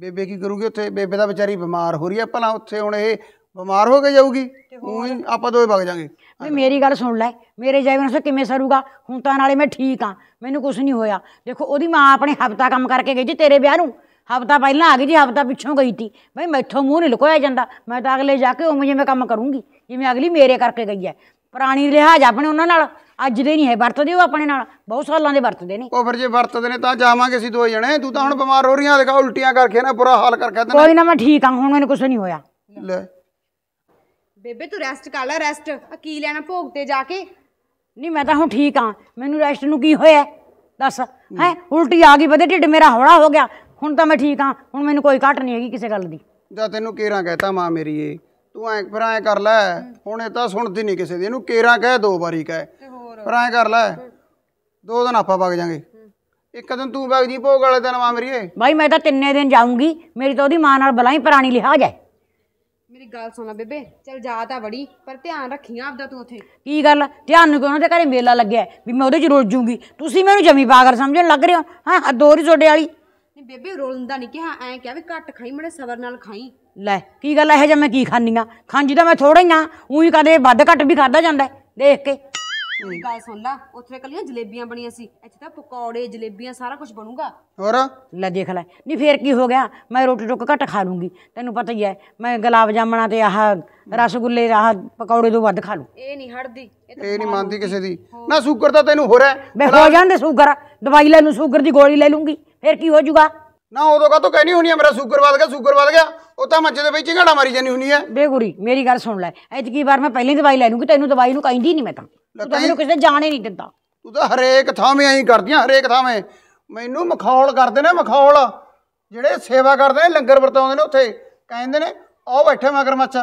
ਬੇਬੇ ਕੀ ਕਰੂਗੀ ਉੱਥੇ ਬੇਬੇ ਦਾ ਵਿਚਾਰੀ ਬਿਮਾਰ ਹੋ ਰਹੀ ਹੈ ਭਲਾ ਉੱਥੇ ਹੁਣ ਇਹ ਬਿਮਾਰ ਹੋ ਕੇ ਜਾਊਗੀ ਉਹੀ ਆਪਾਂ ਦੋਵੇਂ ਵਗ ਜਾਾਂਗੇ ਵੀ ਮੇਰੀ ਗੱਲ ਸੁਣ ਲੈ ਮੇਰੇ ਜੀਵਨ ਸੇ ਕਿਵੇਂ ਸਰੂਗਾ ਹੁਣ ਤਾਂ ਨਾਲੇ ਮੈਂ ਠੀਕ ਆ ਮੈਨੂੰ ਕੁਝ ਨਹੀਂ ਹੋਇਆ ਦੇਖੋ ਉਹਦੀ ਮਾਂ ਆਪਣੇ ਹਫਤਾ ਕੰਮ ਕਰਕੇ ਗਈ ਜੀ ਤੇਰੇ ਵਿਆਹ ਨੂੰ ਹਫਤਾ ਪਹਿਲਾਂ ਆ ਗਈ ਜੀ ਹਫਤਾ ਪਿੱਛੋਂ ਗਈ ਸੀ ਬਈ ਮੈਥੋਂ ਮੂੰਹ ਨਹੀਂ ਲੁਕੋਇਆ ਜਾਂਦਾ ਮੈਂ ਤਾਂ ਅਗਲੇ ਜਾ ਕੇ ਉਵੇਂ ਜਿਵੇਂ ਕੰਮ ਕਰੂੰਗੀ ਜਿਵੇਂ ਅਗਲੀ ਮੇਰੇ ਕਰਕੇ ਗਈ ਹੈ ਪੁਰਾਣੀ ਲਿਹਾਜ਼ ਆਪਣੇ ਉਹਨਾਂ ਨਾਲ ਅੱਜ ਦੇ ਨਹੀਂ ਹੈ ਵਰਤਦੇ ਉਹ ਆਪਣੇ ਨਾਲ ਬਹੁਤ ਸਾਲਾਂ ਦੇ ਵਰਤਦੇ ਨੇ ਉਹ ਫਿਰ ਜੇ ਵਰਤਦੇ ਨੇ ਤਾਂ ਜਾਵਾਂਗੇ ਅਸੀਂ ਦੋ ਜਣੇ ਤੂੰ ਤਾਂ ਹੁਣ ਬਿਮਾਰ ਹੋ ਰਹੀਆਂ ਦੇਖਾ ਉਲਟੀਆਂ ਕਰਕੇ ਨਾ ਬੁਰਾ ਹਾਲ ਕਰਕੇ ਤੈਨੂੰ ਕੋਈ ਨਾ ਮੈਂ ਠੀਕ ਹਾਂ ਹੁਣ ਮੈਨੂੰ ਕੁਝ ਨਹੀਂ ਹੋਇਆ ਲੈ ਬੇਬੇ ਤੂੰ ਰੈਸਟ ਕਰ ਲੈ ਰੈਸਟ ਆ ਕੀ ਲੈਣਾ ਭੋਗ ਤੇ ਜਾ ਕੇ ਨਹੀਂ ਮੈਂ ਤਾਂ ਹੁਣ ਠੀਕ ਹਾਂ ਮੈਨੂੰ ਰੈਸਟ ਨੂੰ ਕੀ ਹੋਇਆ ਦੱਸ ਹੈ ਉਲਟੀ ਆ ਗਈ ਬਦੇ ਢਿੱਡ ਮੇਰਾ ਹੌਲਾ ਹੋ ਗਿਆ ਹੁਣ ਤਾਂ ਮੈਂ ਠੀਕ ਹਾਂ ਹੁਣ ਮੈਨੂੰ ਕੋਈ ਘਟ ਨਹੀਂ ਹੈਗੀ ਕਿਸੇ ਗੱਲ ਦੀ ਜਾ ਤੈਨੂੰ ਕੇਰਾ ਕਹਤਾ ਮਾਂ ਮੇਰੀ ਏ ਤੂੰ ਐ ਫਿਰ ਐ ਕਰ ਲੈ ਹੁਣ ਇਹ ਤਾਂ ਸੁਣਦੀ ਨਹੀਂ ਕਿਸੇ ਦੀ ਇਹਨੂੰ ਕੇਰਾ ਕਹਿ ਦੋ ਵਾਰੀ ਕਹਿ ਪਰ ਐ ਕਰ ਲੈ ਦੋ ਦਿਨ ਆਪਾਂ ਵਗ ਜਾਾਂਗੇ ਇੱਕ ਦਿਨ ਤੂੰ ਵਗ ਜੀ ਭੋਗ ਵਾਲੇ ਦਿਨ ਆ ਮੇਰੀਏ ਭਾਈ ਮੈਂ ਤਾਂ ਤਿੰਨੇ ਦਿਨ ਜਾਊਂਗੀ ਮੇਰੀ ਤਾਂ ਉਹਦੀ ਮਾਂ ਨਾਲ ਬਲਾਈ ਪ੍ਰਾਣੀ ਲਿਹਾ ਜਾਏ ਮੇਰੀ ਗੱਲ ਸੁਣਾ ਬੇਬੇ ਚਲ ਜਾ ਤਾਂ ਬੜੀ ਪਰ ਧਿਆਨ ਆ ਆਪਦਾ ਤੂੰ ਉੱਥੇ ਕੀ ਗੱਲ ਧਿਆਨ ਨੂੰ ਕਿਉਂ ਉਹਦੇ ਘਰੇ ਮੇਲਾ ਲੱਗਿਆ ਵੀ ਮੈਂ ਉਹਦੇ ਚ ਰੁੱਝ ਜੂਗੀ ਤੁਸੀਂ ਮੈਨੂੰ ਜਮੀ ਪਾਗਰ ਸਮਝਣ ਲੱਗ ਰਹੇ ਹੋ ਹਾਂ ਆ ਦੋ ਰੀ ਵਾਲੀ ਨਹੀਂ ਬੇਬੇ ਰੋਲਦਾ ਨਹੀਂ ਕਿਹਾ ਐਂ ਕਿਹਾ ਵੀ ਘੱਟ ਖਾਈ ਮੜੇ ਸਬਰ ਨਾਲ ਖਾਈ ਲੈ ਕੀ ਗੱਲ ਇਹੋ ਜਿਹਾ ਮੈਂ ਕੀ ਖਾਨੀ ਆ ਖਾਂਜੀ ਤਾਂ ਮੈਂ ਥੋੜਾ ਹੀ ਆ ਉਹੀ ਕਦੇ ਵੱਧ ਘੱਟ ਵੀ ਖਾਦਾ ਜਾਂਦਾ ਦੇਖ ਕੇ ਮੇਰੀ ਗੱਲ ਸੁਣ ਲੈ ਉੱਥੇ ਕੱਲੀਆਂ ਜਲੇਬੀਆਂ ਬਣੀਆਂ ਸੀ ਇੱਥੇ ਤਾਂ ਪਕੌੜੇ ਜਲੇਬੀਆਂ ਸਾਰਾ ਕੁਝ ਬਣੂਗਾ ਹੋਰ ਲੈ ਦੇਖ ਲੈ ਨਹੀਂ ਫੇਰ ਕੀ ਹੋ ਗਿਆ ਮੈਂ ਰੋਟੀ ਟੁੱਕ ਘਟ ਖਾ ਲੂੰਗੀ ਤੈਨੂੰ ਪਤਾ ਹੀ ਹੈ ਮੈਂ ਗਲਾਬ ਜਾਮਣਾ ਤੇ ਆਹ ਰਸਗੁੱਲੇ ਆਹ ਪਕੌੜੇ ਤੋਂ ਵੱਧ ਖਾ ਲੂੰ ਇਹ ਨਹੀਂ ਹਟਦੀ ਇਹ ਨਹੀਂ ਮੰਨਦੀ ਕਿਸੇ ਦੀ ਨਾ ਸ਼ੂਗਰ ਤਾਂ ਤੈਨੂੰ ਹੋ ਰਿਹਾ ਮੈਂ ਹੋ ਜਾਂਦੇ ਸ਼ੂਗਰ ਦਵਾਈ ਲੈ ਲੂੰ ਸ਼ੂਗਰ ਦੀ ਗੋਲੀ ਲੈ ਲੂੰਗੀ ਫੇਰ ਕੀ ਹੋ ਜਾਊਗਾ ਨਾ ਉਦੋਂ ਕਾ ਤੋ ਕਹਿਣੀ ਹੋਣੀ ਆ ਮੇਰਾ ਸ਼ੂਗਰ ਵੱਧ ਗਿਆ ਸ਼ੂਗਰ ਵੱਧ ਗਿਆ ਉਹ ਤਾਂ ਮੱਝ ਦੇ ਵਿੱਚ ਘਾੜਾ ਮਾਰੀ ਜਾਨੀ ਹੁੰਨੀ ਆ ਬੇਗੁਰੀ ਮੇਰੀ ਗੱਲ ਸੁਣ ਲੈ ਐਤਕੀ ਵਾਰ ਮੈਂ ਪਹਿਲੀ ਦਵਾਈ ਲੈ ਲੂੰਗੀ ਤੈਨੂੰ ਦਵਾਈ ਨੂੰ ਕਹਿੰਦੀ ਨਹੀਂ ਮੈਂ ਤਾਂ ਲੈ ਮੈਨੂੰ ਕਿਸੇ ਜਾਣੇ ਨਹੀਂ ਦਿੰਦਾ ਤੂੰ ਤਾਂ ਹਰੇਕ ਥਾਵੇਂ ਐਂ ਕਰਦੀਆਂ ਹਰੇਕ ਥਾਵੇਂ ਮੈਨੂੰ ਮਖੌਲ ਕਰਦੇ ਨੇ ਮਖੌਲ ਜਿਹੜੇ ਸੇਵਾ ਕਰਦੇ ਨੇ ਲੰਗਰ ਵਰਤਾਉਂਦੇ ਨੇ ਉੱਥੇ ਕਹਿੰਦੇ ਨੇ ਉਹ ਬੈਠੇ ਮਗਰਮੱਛ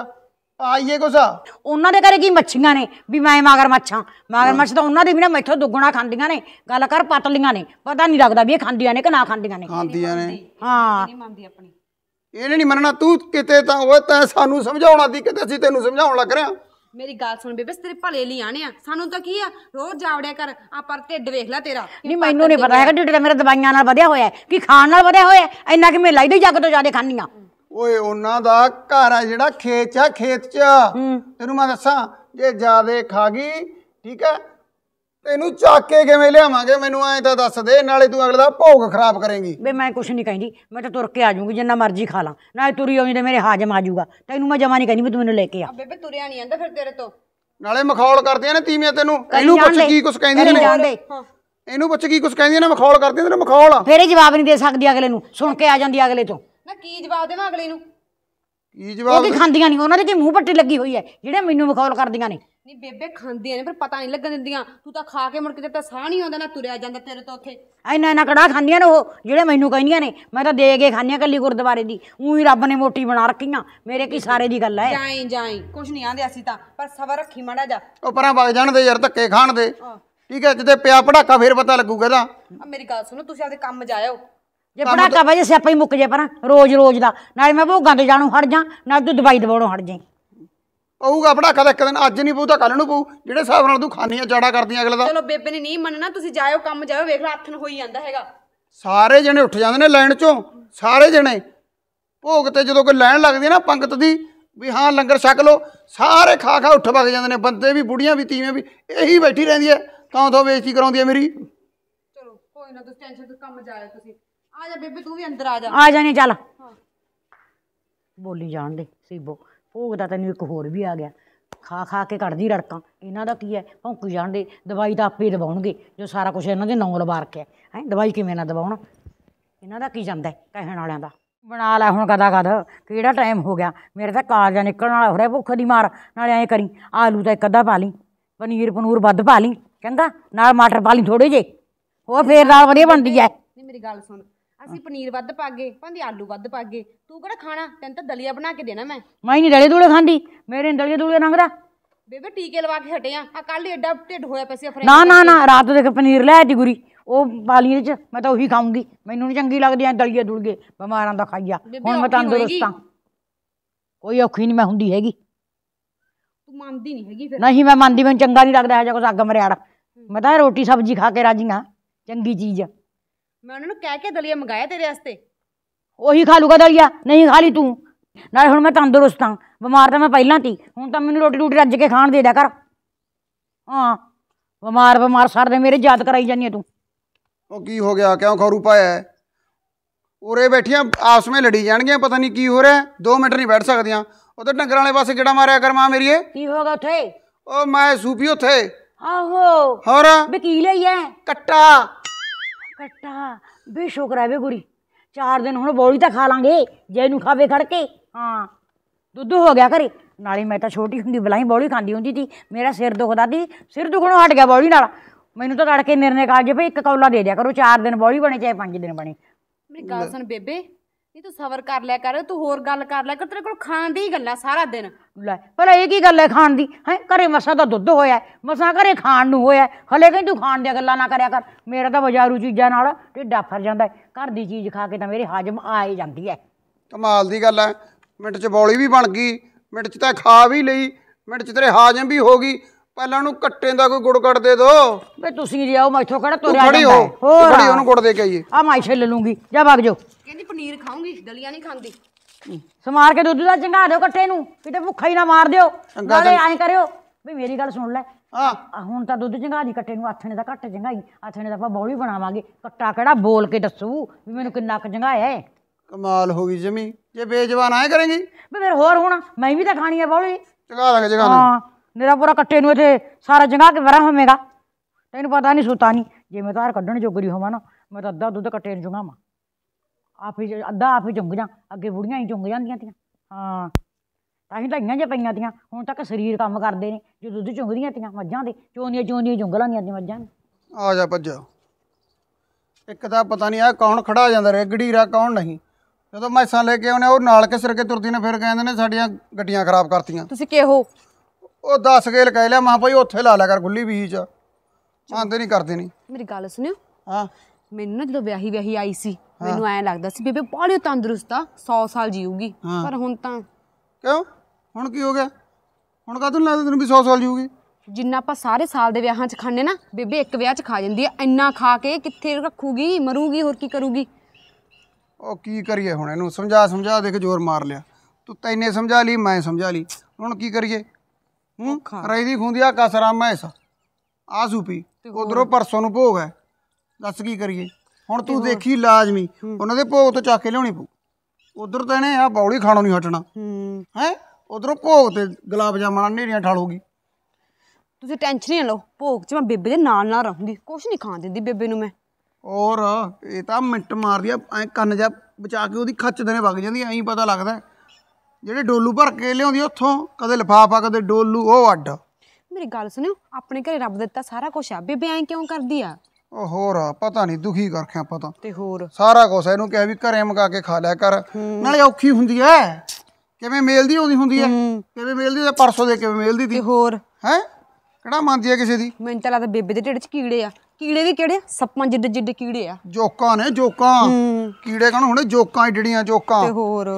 ਆਈਏ ਕੁਸਾ ਉਹਨਾਂ ਦੇ ਘਰੇ ਕੀ ਮੱਛੀਆਂ ਨੇ ਵੀ ਮੈਂ ਮਗਰਮੱਛਾਂ ਮਗਰਮੱਛ ਤਾਂ ਉਹਨਾਂ ਦੇ ਵੀ ਨਾ ਮੈਥੋਂ ਦੁੱਗਣਾ ਖਾਂਦੀਆਂ ਨੇ ਗੱਲ ਕਰ ਪਤਲੀਆਂ ਨੇ ਪਤਾ ਨਹੀਂ ਲੱਗਦਾ ਵੀ ਇਹ ਖਾਂਦੀਆਂ ਨੇ ਕਿ ਨਾ ਖਾਂਦੀਆਂ ਨੇ ਖਾਂਦੀਆਂ ਨੇ ਹਾਂ ਨਹੀਂ ਆਪਣੀ ਇਹਨੇ ਨਹੀਂ ਮੰਨਣਾ ਤੂੰ ਕਿਤੇ ਤਾਂ ਉਹ ਤੈਨੂੰ ਸਾਨੂੰ ਸਮਝਾਉਣਾ ਦੀ ਕਿਤੇ ਅਸੀਂ ਤੈਨੂੰ ਸਮਝਾਉਣ ਲੱਗ ਰਹੇ ਹਾਂ ਮੇਰੀ ਗੱਲ ਸੁਣ ਬੇਬੇ ਤੇਰੇ ਭਲੇ ਲਈ ਆਣੇ ਆ ਸਾਨੂੰ ਤਾਂ ਕੀ ਆ ਰੋਜ਼ ਜਾਵੜਿਆ ਕਰ ਆ ਪਰ ਢਿੱਡ ਵੇਖ ਲੈ ਤੇਰਾ ਨਹੀਂ ਮੈਨੂੰ ਨਹੀਂ ਪਤਾ ਹੈਗਾ ਢਿੱਡ ਤਾਂ ਮੇਰਾ ਦਵਾਈਆਂ ਨਾਲ ਵਧਿਆ ਹੋਇਆ ਕਿ ਖਾਣ ਨਾਲ ਵਧਿਆ ਹੋਇਆ ਇੰਨਾ ਕਿ ਮੈਂ ਲਾਈਦੇ ਜੱਗ ਤੋਂ ਜਾਦੇ ਖਾਂਦੀ ਆ ਓਏ ਉਹਨਾਂ ਦਾ ਘਰ ਆ ਜਿਹੜਾ ਖੇਤ ਚ ਆ ਖੇਤ ਚ ਤੈਨੂੰ ਮੈਂ ਦੱਸਾਂ ਜੇ ਜ਼ਿਆਦਾ ਖਾ ਗਈ ਠੀਕ ਆ ਤੈਨੂੰ ਚੱਕ ਕੇ ਕਿਵੇਂ ਲਿਆਵਾਂਗੇ ਮੈਨੂੰ ਐਂ ਤਾਂ ਦੱਸ ਦੇ ਨਾਲੇ ਤੂੰ ਅਗਲਾ ਭੋਗ ਖਰਾਬ ਕਰੇਂਗੀ ਬੇ ਮੈਂ ਕੁਛ ਨਹੀਂ ਕਹਿੰਦੀ ਮੈਂ ਤਾਂ ਤੁਰ ਕੇ ਆ ਜਾਊਂਗੀ ਜਿੰਨਾ ਮਰਜ਼ੀ ਖਾ ਲਾਂ ਨਾਲੇ ਤੁਰੀ ਆਉਂਦੀ ਤੇ ਮੇਰੇ ਹਾਜਮ ਆ ਜਾਊਗਾ ਤੈਨੂੰ ਮੈਂ ਜਮਾ ਨਹੀਂ ਕਹਿੰਦੀ ਵੀ ਤੂੰ ਮੈਨੂੰ ਲੈ ਕੇ ਆ ਬੇਬੇ ਤੁਰਿਆ ਨਹੀਂ ਆਂਦਾ ਫਿਰ ਤੇਰੇ ਤੋਂ ਨਾਲੇ ਮਖੌਲ ਕਰਦੀਆਂ ਨੇ ਤੀਵੀਆਂ ਤੈਨੂੰ ਇਹਨੂੰ ਪੁੱਛ ਕੀ ਕੁਛ ਕਹਿੰਦੀਆਂ ਨੇ ਇਹਨੂੰ ਪੁੱਛ ਕੀ ਕੁਛ ਕਹਿੰਦੀਆਂ ਨੇ ਮਖੌਲ ਕਰਦੀਆਂ ਨੇ ਮਖੌਲ ਆ ਫੇਰੇ ਜਵਾਬ ਨਹੀਂ ਦੇ ਸਕਦੀ ਅਗਲੇ ਨੂੰ ਸੁਣ ਕੇ ਆ ਜਾਂਦੀ ਅਗਲੇ ਤੋਂ ਮੈਂ ਕੀ ਜਵਾਬ ਦੇਵਾਂ ਅਗਲੇ ਨੂੰ ਕੀ ਜਵਾਬ ਉਹ ਕੀ ਖਾਂਦੀਆਂ ਨਹੀਂ ਉਹਨਾਂ ਦੇ ਕੀ ਮੂੰਹ ਪੱਟੀ ਲੱਗੀ ਹੋਈ ਹੈ ਜਿਹੜੇ ਮੈਨੂੰ ਮਖੌਲ ਕਰਦੀਆਂ ਨੇ ਨਹੀਂ ਬੇਬੇ ਖਾਂਦੀਆਂ ਨੇ ਪਰ ਪਤਾ ਨਹੀਂ ਲੱਗਣ ਦਿੰਦੀਆਂ ਤੂੰ ਤਾਂ ਖਾ ਕੇ ਮੁੜ ਕੇ ਤਾਂ ਸਾਹ ਨਹੀਂ ਆਉਂਦਾ ਨਾ ਤੁਰਿਆ ਜਾਂਦਾ ਤੇਰੇ ਤੋਂ ਉੱਥੇ ਐਨਾ ਐਨਾ ਕੜਾ ਖਾਂਦੀਆਂ ਨੇ ਉਹ ਜਿਹੜੇ ਮੈਨੂੰ ਕਹਿੰਦੀਆਂ ਨੇ ਮੈਂ ਤਾਂ ਦੇ ਕੇ ਖਾਂਦੀਆਂ ਕੱਲੀ ਗੁਰਦੁਆਰੇ ਦੀ ਉਹੀ ਰੱਬ ਨੇ ਮੋਟੀ ਬਣਾ ਰੱਖੀਆਂ ਮੇਰੇ ਕੀ ਸਾਰੇ ਦੀ ਗੱਲ ਐ ਜਾਈ ਜਾਈ ਕੁਛ ਨਹੀਂ ਆਂਦੇ ਅਸੀਂ ਤਾਂ ਪਰ ਸਬਰ ਰੱਖੀ ਮੜਾ ਜਾ ਉਹ ਪਰਾਂ ਵਗ ਜਾਣ ਦੇ ਯਾਰ ਧੱਕੇ ਖਾਣ ਦੇ ਠੀਕ ਐ ਜਿੱਦੇ ਪਿਆ ਪੜਾਕਾ ਫੇਰ ਪਤਾ ਲੱਗੂਗਾ ਇਹਦਾ ਮੇਰੀ ਗੱਲ ਸੁਣੋ ਤੁਸੀਂ ਆਪਦੇ ਕੰਮ ਜਾਇਓ ਜੇ ਪੜਾਕਾ ਵਜੇ ਸਿਆਪਾ ਹੀ ਮੁੱਕ ਜੇ ਪਰਾਂ ਰੋਜ਼ ਰੋਜ਼ ਦਾ ਨਾਲੇ ਮੈਂ ਭੋਗਾਂ ਤੇ ਜਾਣੂ ਹਟ ਜਾ ਨਾਲੇ ਤੂੰ ਦਵਾਈ ਦਵਾਉਣੋਂ ਹਟ ਜਾਈ ਪਊਗਾ ਭੜਾਕਾ ਤਾਂ ਇੱਕ ਦਿਨ ਅੱਜ ਨਹੀਂ ਪਊ ਤਾਂ ਕੱਲ ਨੂੰ ਪਊ ਜਿਹੜੇ ਹਿਸਾਬ ਨਾਲ ਤੂੰ ਖਾਨੀਆਂ ਜਾੜਾ ਕਰਦੀਆਂ ਅਗਲੇ ਦਾ ਚਲੋ ਬੇਬੇ ਨੇ ਨਹੀਂ ਮੰਨਣਾ ਤੁਸੀਂ ਜਾਇਓ ਕੰਮ ਜਾਇਓ ਵੇਖ ਲਾ ਆਥਣ ਹੋਈ ਜਾਂਦਾ ਹੈਗਾ ਸਾਰੇ ਜਣੇ ਉੱਠ ਜਾਂਦੇ ਨੇ ਲੈਣ ਚੋਂ ਸਾਰੇ ਜਣੇ ਭੋਗ ਤੇ ਜਦੋਂ ਕੋਈ ਲੈਣ ਲੱਗਦੀ ਹੈ ਨਾ ਪੰਗਤ ਦੀ ਵੀ ਹਾਂ ਲੰਗਰ ਛਕ ਲੋ ਸਾਰੇ ਖਾ ਖਾ ਉੱਠ ਵਗ ਜਾਂਦੇ ਨੇ ਬੰਦੇ ਵੀ ਬੁੜੀਆਂ ਵੀ ਤੀਵੇਂ ਵੀ ਇਹੀ ਬੈਠੀ ਰਹਿੰਦੀ ਐ ਤਾਂ ਤੋਂ ਬੇਇੱਜ਼ਤੀ ਕਰਾਉਂਦੀ ਐ ਮੇਰੀ ਚਲੋ ਕੋਈ ਨਾ ਤੁਸੀਂ ਟੈਨਸ਼ਨ ਤੋਂ ਕੰਮ ਜਾਇਓ ਤੁਸੀਂ ਆ ਜਾ ਬੇਬੇ ਤੂੰ ਵੀ ਅੰਦਰ ਆ ਜਾ ਆ ਜਾਣੀ ਚੱਲ ਬੋਲੀ ਜਾਣ ਦੇ ਸੀਬੋ ਭੋਗ ਦਾ ਤੈਨੂੰ ਇੱਕ ਹੋਰ ਵੀ ਆ ਗਿਆ ਖਾ ਖਾ ਕੇ ਕੱਢਦੀ ਰੜਕਾਂ ਇਹਨਾਂ ਦਾ ਕੀ ਹੈ ਭੌਂਕੀ ਜਾਂਦੇ ਦਵਾਈ ਤਾਂ ਆਪੇ ਦਵਾਉਣਗੇ ਜੋ ਸਾਰਾ ਕੁਝ ਇਹਨਾਂ ਦੇ ਨਾਂ ਲਵਾ ਰੱਖਿਆ ਹੈ ਦਵਾਈ ਕਿਵੇਂ ਨਾ ਦਵਾਉਣ ਇਹਨਾਂ ਦਾ ਕੀ ਜਾਂਦਾ ਕਹਿਣ ਵਾਲਿਆਂ ਦਾ ਬਣਾ ਲੈ ਹੁਣ ਕਦਾ ਕਦ ਕਿਹੜਾ ਟਾਈਮ ਹੋ ਗਿਆ ਮੇਰੇ ਤਾਂ ਕਾਲਜਾ ਨਿਕਲਣ ਵਾਲਾ ਹੋ ਰਿਹਾ ਭੁੱਖ ਦੀ ਮਾਰ ਨਾਲੇ ਐਂ ਕਰੀ ਆਲੂ ਤਾਂ ਇੱਕ ਅੱਧਾ ਪਾ ਲਈ ਪਨੀਰ ਪਨੂਰ ਵੱਧ ਪਾ ਲਈ ਕਹਿੰਦਾ ਨਾਲ ਮਟਰ ਪਾ ਲਈ ਥੋੜੇ ਜੇ ਹੋਰ ਫੇਰ ਦਾਲ ਵਧੀਆ ਬਣਦੀ ਐ ਨਹੀਂ ਮੇਰੀ ਗੱਲ ਸੁਣ ਅਸੀਂ ਪਨੀਰ ਵੱਧ ਪਾਗੇ ਭਾਂਦੀ ਆਲੂ ਵੱਧ ਪਾਗੇ ਤੂੰ ਕਿਹੜਾ ਖਾਣਾ ਤੈਨੂੰ ਤਾਂ ਦਲੀਆ ਬਣਾ ਕੇ ਦੇਣਾ ਮੈਂ ਮੈਂ ਹੀ ਨਹੀਂ ਦਲੀਆ ਦੂਲੇ ਖਾਂਦੀ ਮੇਰੇ ਦਲੀਆ ਦੂਲੇ ਨੰਗਦਾ ਬੇਬੇ ਟੀਕੇ ਲਵਾ ਕੇ ਹਟਿਆ ਆ ਕੱਲ ਐਡਾ ਢਿੱਡ ਹੋਇਆ ਸੀ ਫਰੇ ਨਾ ਨਾ ਨਾ ਰਾਤ ਦੇ ਪਨੀਰ ਲੈ ਜੀ ਗੁਰੀ ਉਹ ਬਾਲੀ ਚ ਮੈਂ ਤਾਂ ਉਹੀ ਖਾਉਂਗੀ ਮੈਨੂੰ ਨਹੀਂ ਚੰਗੀ ਲੱਗਦੀ ਐ ਦਲੀਆ ਦੁਲਗੇ ਬਿਮਾਰਾਂ ਦਾ ਖਾਈਆ ਹੁਣ ਮੈਂ ਤੰਦਰੁਸਤ ਆ ਕੋਈ ਔਖੀ ਨਹੀਂ ਮੈਂ ਹੁੰਦੀ ਹੈਗੀ ਤੂੰ ਮੰਨਦੀ ਨਹੀਂ ਹੈਗੀ ਫਿਰ ਨਹੀਂ ਮੈਂ ਮੰਨਦੀ ਮੈਨੂੰ ਚੰਗਾ ਨਹੀਂ ਲੱਗਦਾ ਹੈ ਜਿਹਾ ਕੁਝ ਅੱਗ ਮਰਿਆੜ ਮੈਂ ਤਾਂ ਰੋਟੀ ਸਬਜ਼ੀ ਖਾ ਕੇ ਰਾਜੀ ਚੰਗੀ ਚੀਜ਼ ਆ ਮੈਂ ਉਹਨਾਂ ਨੂੰ ਕਹਿ ਕੇ ਦਲੀਆ ਮੰਗਾਇਆ ਤੇਰੇ ਵਾਸਤੇ ਉਹੀ ਖਾ ਲੂਗਾ ਦਲੀਆ ਨਹੀਂ ਖਾ ਲਈ ਤੂੰ ਨਾਲੇ ਹੁਣ ਮੈਂ ਤੰਦਰੁਸਤ ਹਾਂ ਬਿਮਾਰ ਤਾਂ ਮੈਂ ਪਹਿਲਾਂ ਸੀ ਹੁਣ ਤਾਂ ਮੈਨੂੰ ਰੋਟੀ ਰੋਟੀ ਰੱਜ ਕੇ ਖਾਣ ਦੇ ਦਿਆ ਕਰ ਹਾਂ ਬਿਮਾਰ ਬਿਮਾਰ ਸਰਦੇ ਮੇਰੇ ਯਾਦ ਕਰਾਈ ਜਾਨੀ ਤੂੰ ਉਹ ਕੀ ਹੋ ਗਿਆ ਕਿਉਂ ਖਰੂ ਪਾਇਆ ਉਰੇ ਬੈਠੀਆਂ ਆਪਸ ਵਿੱਚ ਲੜੀ ਜਾਣਗੀਆਂ ਪਤਾ ਨਹੀਂ ਕੀ ਹੋ ਰਿਹਾ 2 ਮਿੰਟ ਨਹੀਂ ਬੈਠ ਸਕਦੀਆਂ ਉਧਰ ਢੰਗਰਾਂ ਵਾਲੇ ਪਾਸੇ ਕਿਹੜਾ ਮਾਰਿਆ ਕਰ ਮਾਂ ਮੇਰੀਏ ਕੀ ਹੋ ਗਿਆ ਉੱਥੇ ਉਹ ਮੈਂ ਸੂਪੀ ਉੱਥੇ ਆਹੋ ਹੋਰ ਵਕੀਲ ਹੀ ਐ ਕੱਟਾ ਕੱਟਾ ਬੇ ਸ਼ੁਕਰ ਬੇ ਗੁਰੀ ਚਾਰ ਦਿਨ ਹੁਣ ਬੋਲੀ ਤਾਂ ਖਾ ਲਾਂਗੇ ਜੇ ਇਹਨੂੰ ਖਾਵੇ ਖੜ ਕੇ ਹਾਂ ਦੁੱਧ ਹੋ ਗਿਆ ਘਰੇ ਨਾਲੇ ਮੈਂ ਤਾਂ ਛੋਟੀ ਹੁੰਦੀ ਬਲਾਈ ਬੋਲੀ ਖਾਂਦੀ ਹੁੰਦੀ ਸੀ ਮੇਰਾ ਸਿਰ ਦੁਖਦਾ ਸੀ ਸਿਰ ਦੁਖਣੋਂ ਹਟ ਗਿਆ ਬੋਲੀ ਨਾਲ ਮੈਨੂੰ ਤਾਂ ਤੜਕੇ ਨਿਰਨੇ ਕਾਲ ਜੇ ਭਈ ਇੱਕ ਕੌਲਾ ਦੇ ਦਿਆ ਕਰੋ ਚਾਰ ਦਿਨ ਬੋਲੀ ਬਣੇ ਚਾਹੇ ਪੰਜ ਦਿਨ ਬਣੇ ਮੇਰੀ ਗੱਲ ਸੁਣ ਬੇਬੇ ਨਹੀਂ ਤੂੰ ਸਬਰ ਕਰ ਲਿਆ ਕਰ ਤੂੰ ਹੋਰ ਗੱਲ ਕਰ ਲਿਆ ਕਰ ਤੇਰੇ ਕੋਲ ਖਾਣ ਦੀ ਹੀ ਗੱਲਾਂ ਸਾਰਾ ਦਿਨ ਲੈ ਪਰ ਇਹ ਕੀ ਗੱਲ ਹੈ ਖਾਣ ਦੀ ਹੈ ਘਰੇ ਮਸਾ ਦਾ ਦੁੱਧ ਹੋਇਆ ਹੈ, ਮਸਾਂ ਘਰੇ ਖਾਣ ਨੂੰ ਹੋਇਆ ਹੈ। ਹਲੇ ਕਹਿੰਦੀ ਤੂੰ ਖਾਣ ਦੀਆਂ ਗੱਲਾਂ ਨਾ ਕਰਿਆ ਕਰ ਮੇਰਾ ਤਾਂ ਬਾਜ਼ਾਰੂ ਚੀਜ਼ਾਂ ਨਾਲ ਢਿੱਡਾ ਫਰ ਜਾਂਦਾ ਹੈ। ਘਰ ਦੀ ਚੀਜ਼ ਖਾ ਕੇ ਤਾਂ ਮੇਰੇ ਹਾਜ਼ਮ ਆ ਹੀ ਜਾਂਦੀ ਹੈ ਕਮਾਲ ਦੀ ਗੱਲ ਹੈ ਮਿੰਟ 'ਚ ਬੌਲੀ ਵੀ ਬਣ ਗਈ ਮਿੰਟ 'ਚ ਤਾਂ ਖਾ ਵੀ ਲਈ ਮਿੰਟ 'ਚ ਤੇਰੇ ਹਾਜ਼ਮ ਵੀ ਹੋ ਗਈ ਪਹਿਲਾਂ ਨੂੰ ਕੱਟੇ ਦਾ ਕੋਈ ਗੁੜ ਕੱਟ ਦੇ ਦੋ ਵੇ ਤੁਸੀਂ ਲਿਆਓ ਮੈਥੋਂ ਕਿਹੜਾ ਤੁਰਿਆ ਜਾਂਦਾ ਹੋ ਹੈ। ਉਹਨੂੰ ਗੁੜ ਦੇ ਕੇ ਆਈਏ ਆ ਮੈਂ ਲੈ ਲੂੰਗੀ ਜਾ ਵਗ ਜਾਓ ਪਨੀਰ ਖਾਉਂਗੀ ਦਲੀਆ ਨਹੀਂ ਖਾਂਦੀ ਸਮਾਰ ਕੇ ਦੁੱਧ ਦਾ ਚੰਗਾ ਦਿਓ ਕੱਟੇ ਨੂੰ ਕਿਤੇ ਭੁੱਖਾ ਹੀ ਨਾ ਮਾਰ ਦਿਓ ਨਾਲੇ ਐਂ ਕਰਿਓ ਵੀ ਮੇਰੀ ਗੱਲ ਸੁਣ ਲੈ ਆ ਹੁਣ ਤਾਂ ਦੁੱਧ ਚੰਗਾ ਦੀ ਕੱਟੇ ਨੂੰ ਆਥਣੇ ਦਾ ਘੱਟ ਚੰਗਾਈ ਆਥਣੇ ਦਾ ਆਪਾਂ ਬੌਲੀ ਬਣਾਵਾਂਗੇ ਕੱਟਾ ਕਿਹੜਾ ਬੋਲ ਕੇ ਦੱਸੂ ਵੀ ਮੈਨੂੰ ਕਿੰਨਾ ਕੁ ਚੰਗਾਇਆ ਹੈ ਕਮਾਲ ਹੋ ਗਈ ਜਮੀ ਜੇ ਬੇਜਵਾਨ ਆਏ ਕਰੇਗੀ ਵੀ ਫਿਰ ਹੋਰ ਹੁਣ ਮੈਂ ਵੀ ਤਾਂ ਖਾਣੀ ਹੈ ਬੌਲੀ ਚੰਗਾ ਲੱਗ ਜਗਾ ਹਾਂ ਮੇਰਾ ਪੂਰਾ ਕੱਟੇ ਨੂੰ ਇੱਥੇ ਸਾਰਾ ਜੰਗਾ ਕੇ ਵਰਾ ਹੋਵੇਗਾ ਤੈਨੂੰ ਪਤਾ ਨਹੀਂ ਸੁਤਾ ਨਹੀਂ ਜੇ ਮੈਂ ਤਾਂ ਹਰ ਕੱਢਣ ਜੋਗਰੀ ਹੋਵਾਂ ਨਾ ਮੈਂ ਤਾਂ ਅੱਧਾ ਦੁੱਧ ਕੱਟੇ ਨੂੰ ਜੁਗਾਵਾਂ ਆਪ ਹੀ ਅੱਧਾ ਆਪ ਹੀ ਚੁੰਗ ਜਾਂ ਅੱਗੇ ਬੁੜੀਆਂ ਹੀ ਚੁੰਗ ਜਾਂਦੀਆਂ ਤੀਆਂ ਹਾਂ ਤਾਂ ਹੀ ਢਾਈਆਂ ਜੇ ਪਈਆਂ ਤੀਆਂ ਹੁਣ ਤੱਕ ਸਰੀਰ ਕੰਮ ਕਰਦੇ ਨੇ ਜੋ ਦੁੱਧ ਚੁੰਗਦੀਆਂ ਤੀਆਂ ਮੱਝਾਂ ਦੇ ਚੋਨੀਆਂ ਚੋਨੀਆਂ ਚੁੰਗ ਲਾਂਦੀਆਂ ਤੀਆਂ ਮੱਝਾਂ ਆ ਜਾ ਭੱਜ ਇੱਕ ਤਾਂ ਪਤਾ ਨਹੀਂ ਆ ਕੌਣ ਖੜਾ ਜਾਂਦਾ ਰੇਗੜੀ ਰਾ ਕੌਣ ਨਹੀਂ ਜਦੋਂ ਮੈਸਾਂ ਲੈ ਕੇ ਆਉਨੇ ਉਹ ਨਾਲ ਸਿਰ ਕੇ ਤੁਰਦੀ ਨੇ ਫਿਰ ਕਹਿੰਦੇ ਨੇ ਸਾਡੀਆਂ ਗੱਡੀਆਂ ਖਰਾਬ ਕਰਤੀਆਂ ਤੁਸੀਂ ਕਿਹੋ ਉਹ 10 ਗੇਲ ਕਹਿ ਲਿਆ ਮਾਂ ਭਾਈ ਉੱਥੇ ਲਾ ਲਿਆ ਕਰ ਗੁੱਲੀ ਵੀਹ ਆਂਦੇ ਨਹੀਂ ਕਰਦੇ ਨਹੀਂ ਮੇਰੀ ਗੱਲ ਸੁਣਿਓ ਹਾਂ ਮੈਨੂੰ ਜਦੋਂ ਵਿਆਹੀ ਵਿਆਹੀ ਆਈ ਸੀ ਮੈਨੂੰ ਐ ਲੱਗਦਾ ਸੀ ਬੇਬੇ ਬੜੀ ਤੰਦਰੁਸਤ ਆ 100 ਸਾਲ ਜੀਊਗੀ ਪਰ ਹੁਣ ਤਾਂ ਕਿਉਂ ਹੁਣ ਕੀ ਹੋ ਗਿਆ ਹੁਣ ਕਦੋਂ ਲੱਗਦਾ ਤੈਨੂੰ ਵੀ 100 ਸਾਲ ਜੀਊਗੀ ਜਿੰਨਾ ਆਪਾਂ ਸਾਰੇ ਸਾਲ ਦੇ ਵਿਆਹਾਂ 'ਚ ਖਾਣੇ ਨਾ ਬੇਬੇ ਇੱਕ ਵਿਆਹ 'ਚ ਖਾ ਜਾਂਦੀ ਐ ਇੰਨਾ ਖਾ ਕੇ ਕਿੱਥੇ ਰੱਖੂਗੀ ਮਰੂਗੀ ਹੋਰ ਕੀ ਕਰੂਗੀ ਉਹ ਕੀ ਕਰੀਏ ਹੁਣ ਇਹਨੂੰ ਸਮਝਾ ਸਮਝਾ ਦੇਖ ਜ਼ੋਰ ਮਾਰ ਲਿਆ ਤੂੰ ਤੈਨੇ ਸਮਝਾ ਲਈ ਮੈਂ ਸਮਝਾ ਲਈ ਹੁਣ ਕੀ ਕਰੀਏ ਹੂੰ ਰਾਈ ਦੀ ਖੁੰਦੀ ਆ ਕਸਰਾ ਮੈਸ ਆ ਸੂਪੀ ਉਧਰੋਂ ਪਰਸੋਂ ਨੂੰ ਭੋਗ ਹੈ ਦੱਸ ਕੀ ਕਰੀਏ ਹੁਣ ਤੂੰ ਦੇਖੀ ਲਾਜ਼ਮੀ ਉਹਨਾਂ ਦੇ ਭੋਗ ਤੋਂ ਚੱਕ ਕੇ ਲਿਆਉਣੀ ਪਊ ਉਧਰ ਤਾਂ ਇਹਨੇ ਆ ਬੌਲੀ ਖਾਣੋਂ ਨਹੀਂ ਹਟਣਾ ਹੈ ਉਧਰੋਂ ਭੋਗ ਤੇ ਗੁਲਾਬ ਜਾਮਣ ਨੇਰੀਆਂ ਠਾਲੋਗੀ ਤੁਸੀਂ ਟੈਨਸ਼ਨ ਨਹੀਂ ਲਓ ਭੋਗ 'ਚ ਮੈਂ ਬੇਬੇ ਦੇ ਨਾਲ ਨਾਲ ਰਹੂੰਗੀ ਕੁਛ ਨਹੀਂ ਖਾਣ ਦਿੰਦੀ ਬੇਬੇ ਨੂੰ ਮੈਂ ਔਰ ਇਹ ਤਾਂ ਮਿੰਟ ਮਾਰਦੀ ਆ ਐ ਕੰਨ ਜਾ ਬਚਾ ਕੇ ਉਹਦੀ ਖੱਚ ਦੇਣੇ ਵਗ ਜਾਂਦੀ ਐਂ ਪਤਾ ਲੱਗਦਾ ਜਿਹੜੇ ਡੋਲੂ ਭਰ ਕੇ ਲਿਆਉਂਦੀ ਉੱਥੋਂ ਕਦੇ ਲਫਾਫਾ ਕਦੇ ਡੋਲੂ ਉਹ ਅੱਡ ਮੇਰੀ ਗੱਲ ਸੁਣਿਓ ਆਪਣੇ ਘਰੇ ਰੱਬ ਦਿੱਤਾ ਸਾਰਾ ਕੁਝ ਆ ਬੇਬੇ ਐਂ ਕਿਉਂ ਕਰਦੀ ਆ ਉਹ ਹੋਰ ਪਤਾ ਨਹੀਂ ਦੁਖੀ ਕਰਖਿਆ ਪਤਾ ਤੇ ਹੋਰ ਸਾਰਾ ਕੁਛ ਇਹਨੂੰ ਕਿਹਾ ਵੀ ਘਰੇ ਮਗਾ ਕੇ ਖਾ ਲਿਆ ਕਰ ਨਾਲੇ ਔਖੀ ਹੁੰਦੀ ਐ ਕਿਵੇਂ ਮੇਲਦੀ ਆਉਂਦੀ ਹੁੰਦੀ ਐ ਕਿਵੇਂ ਮੇਲਦੀ ਤੇ ਪਰਸੋਂ ਦੇ ਕਿਵੇਂ ਮੇਲਦੀ ਦੀ ਤੇ ਹੋਰ ਹੈ ਕਿਹੜਾ ਮੰਨਦੀ ਐ ਕਿਸੇ ਦੀ ਮੈਨੂੰ ਤਾਂ ਲੱਗਦਾ ਬੇਬੇ ਦੇ ਢਿੱਡ 'ਚ ਕੀੜੇ ਆ ਕੀੜੇ ਵੀ ਕਿਹੜੇ ਸੱਪਾਂ ਜਿੱਡੇ ਜਿੱਡੇ ਕੀੜੇ ਆ ਜੋਕਾਂ ਨੇ ਜੋਕਾਂ ਕੀੜੇ ਕਹਣ ਹੁਣੇ ਜੋਕਾਂ ਏਡੀਆਂ ਜੋਕਾਂ ਤੇ ਹੋਰ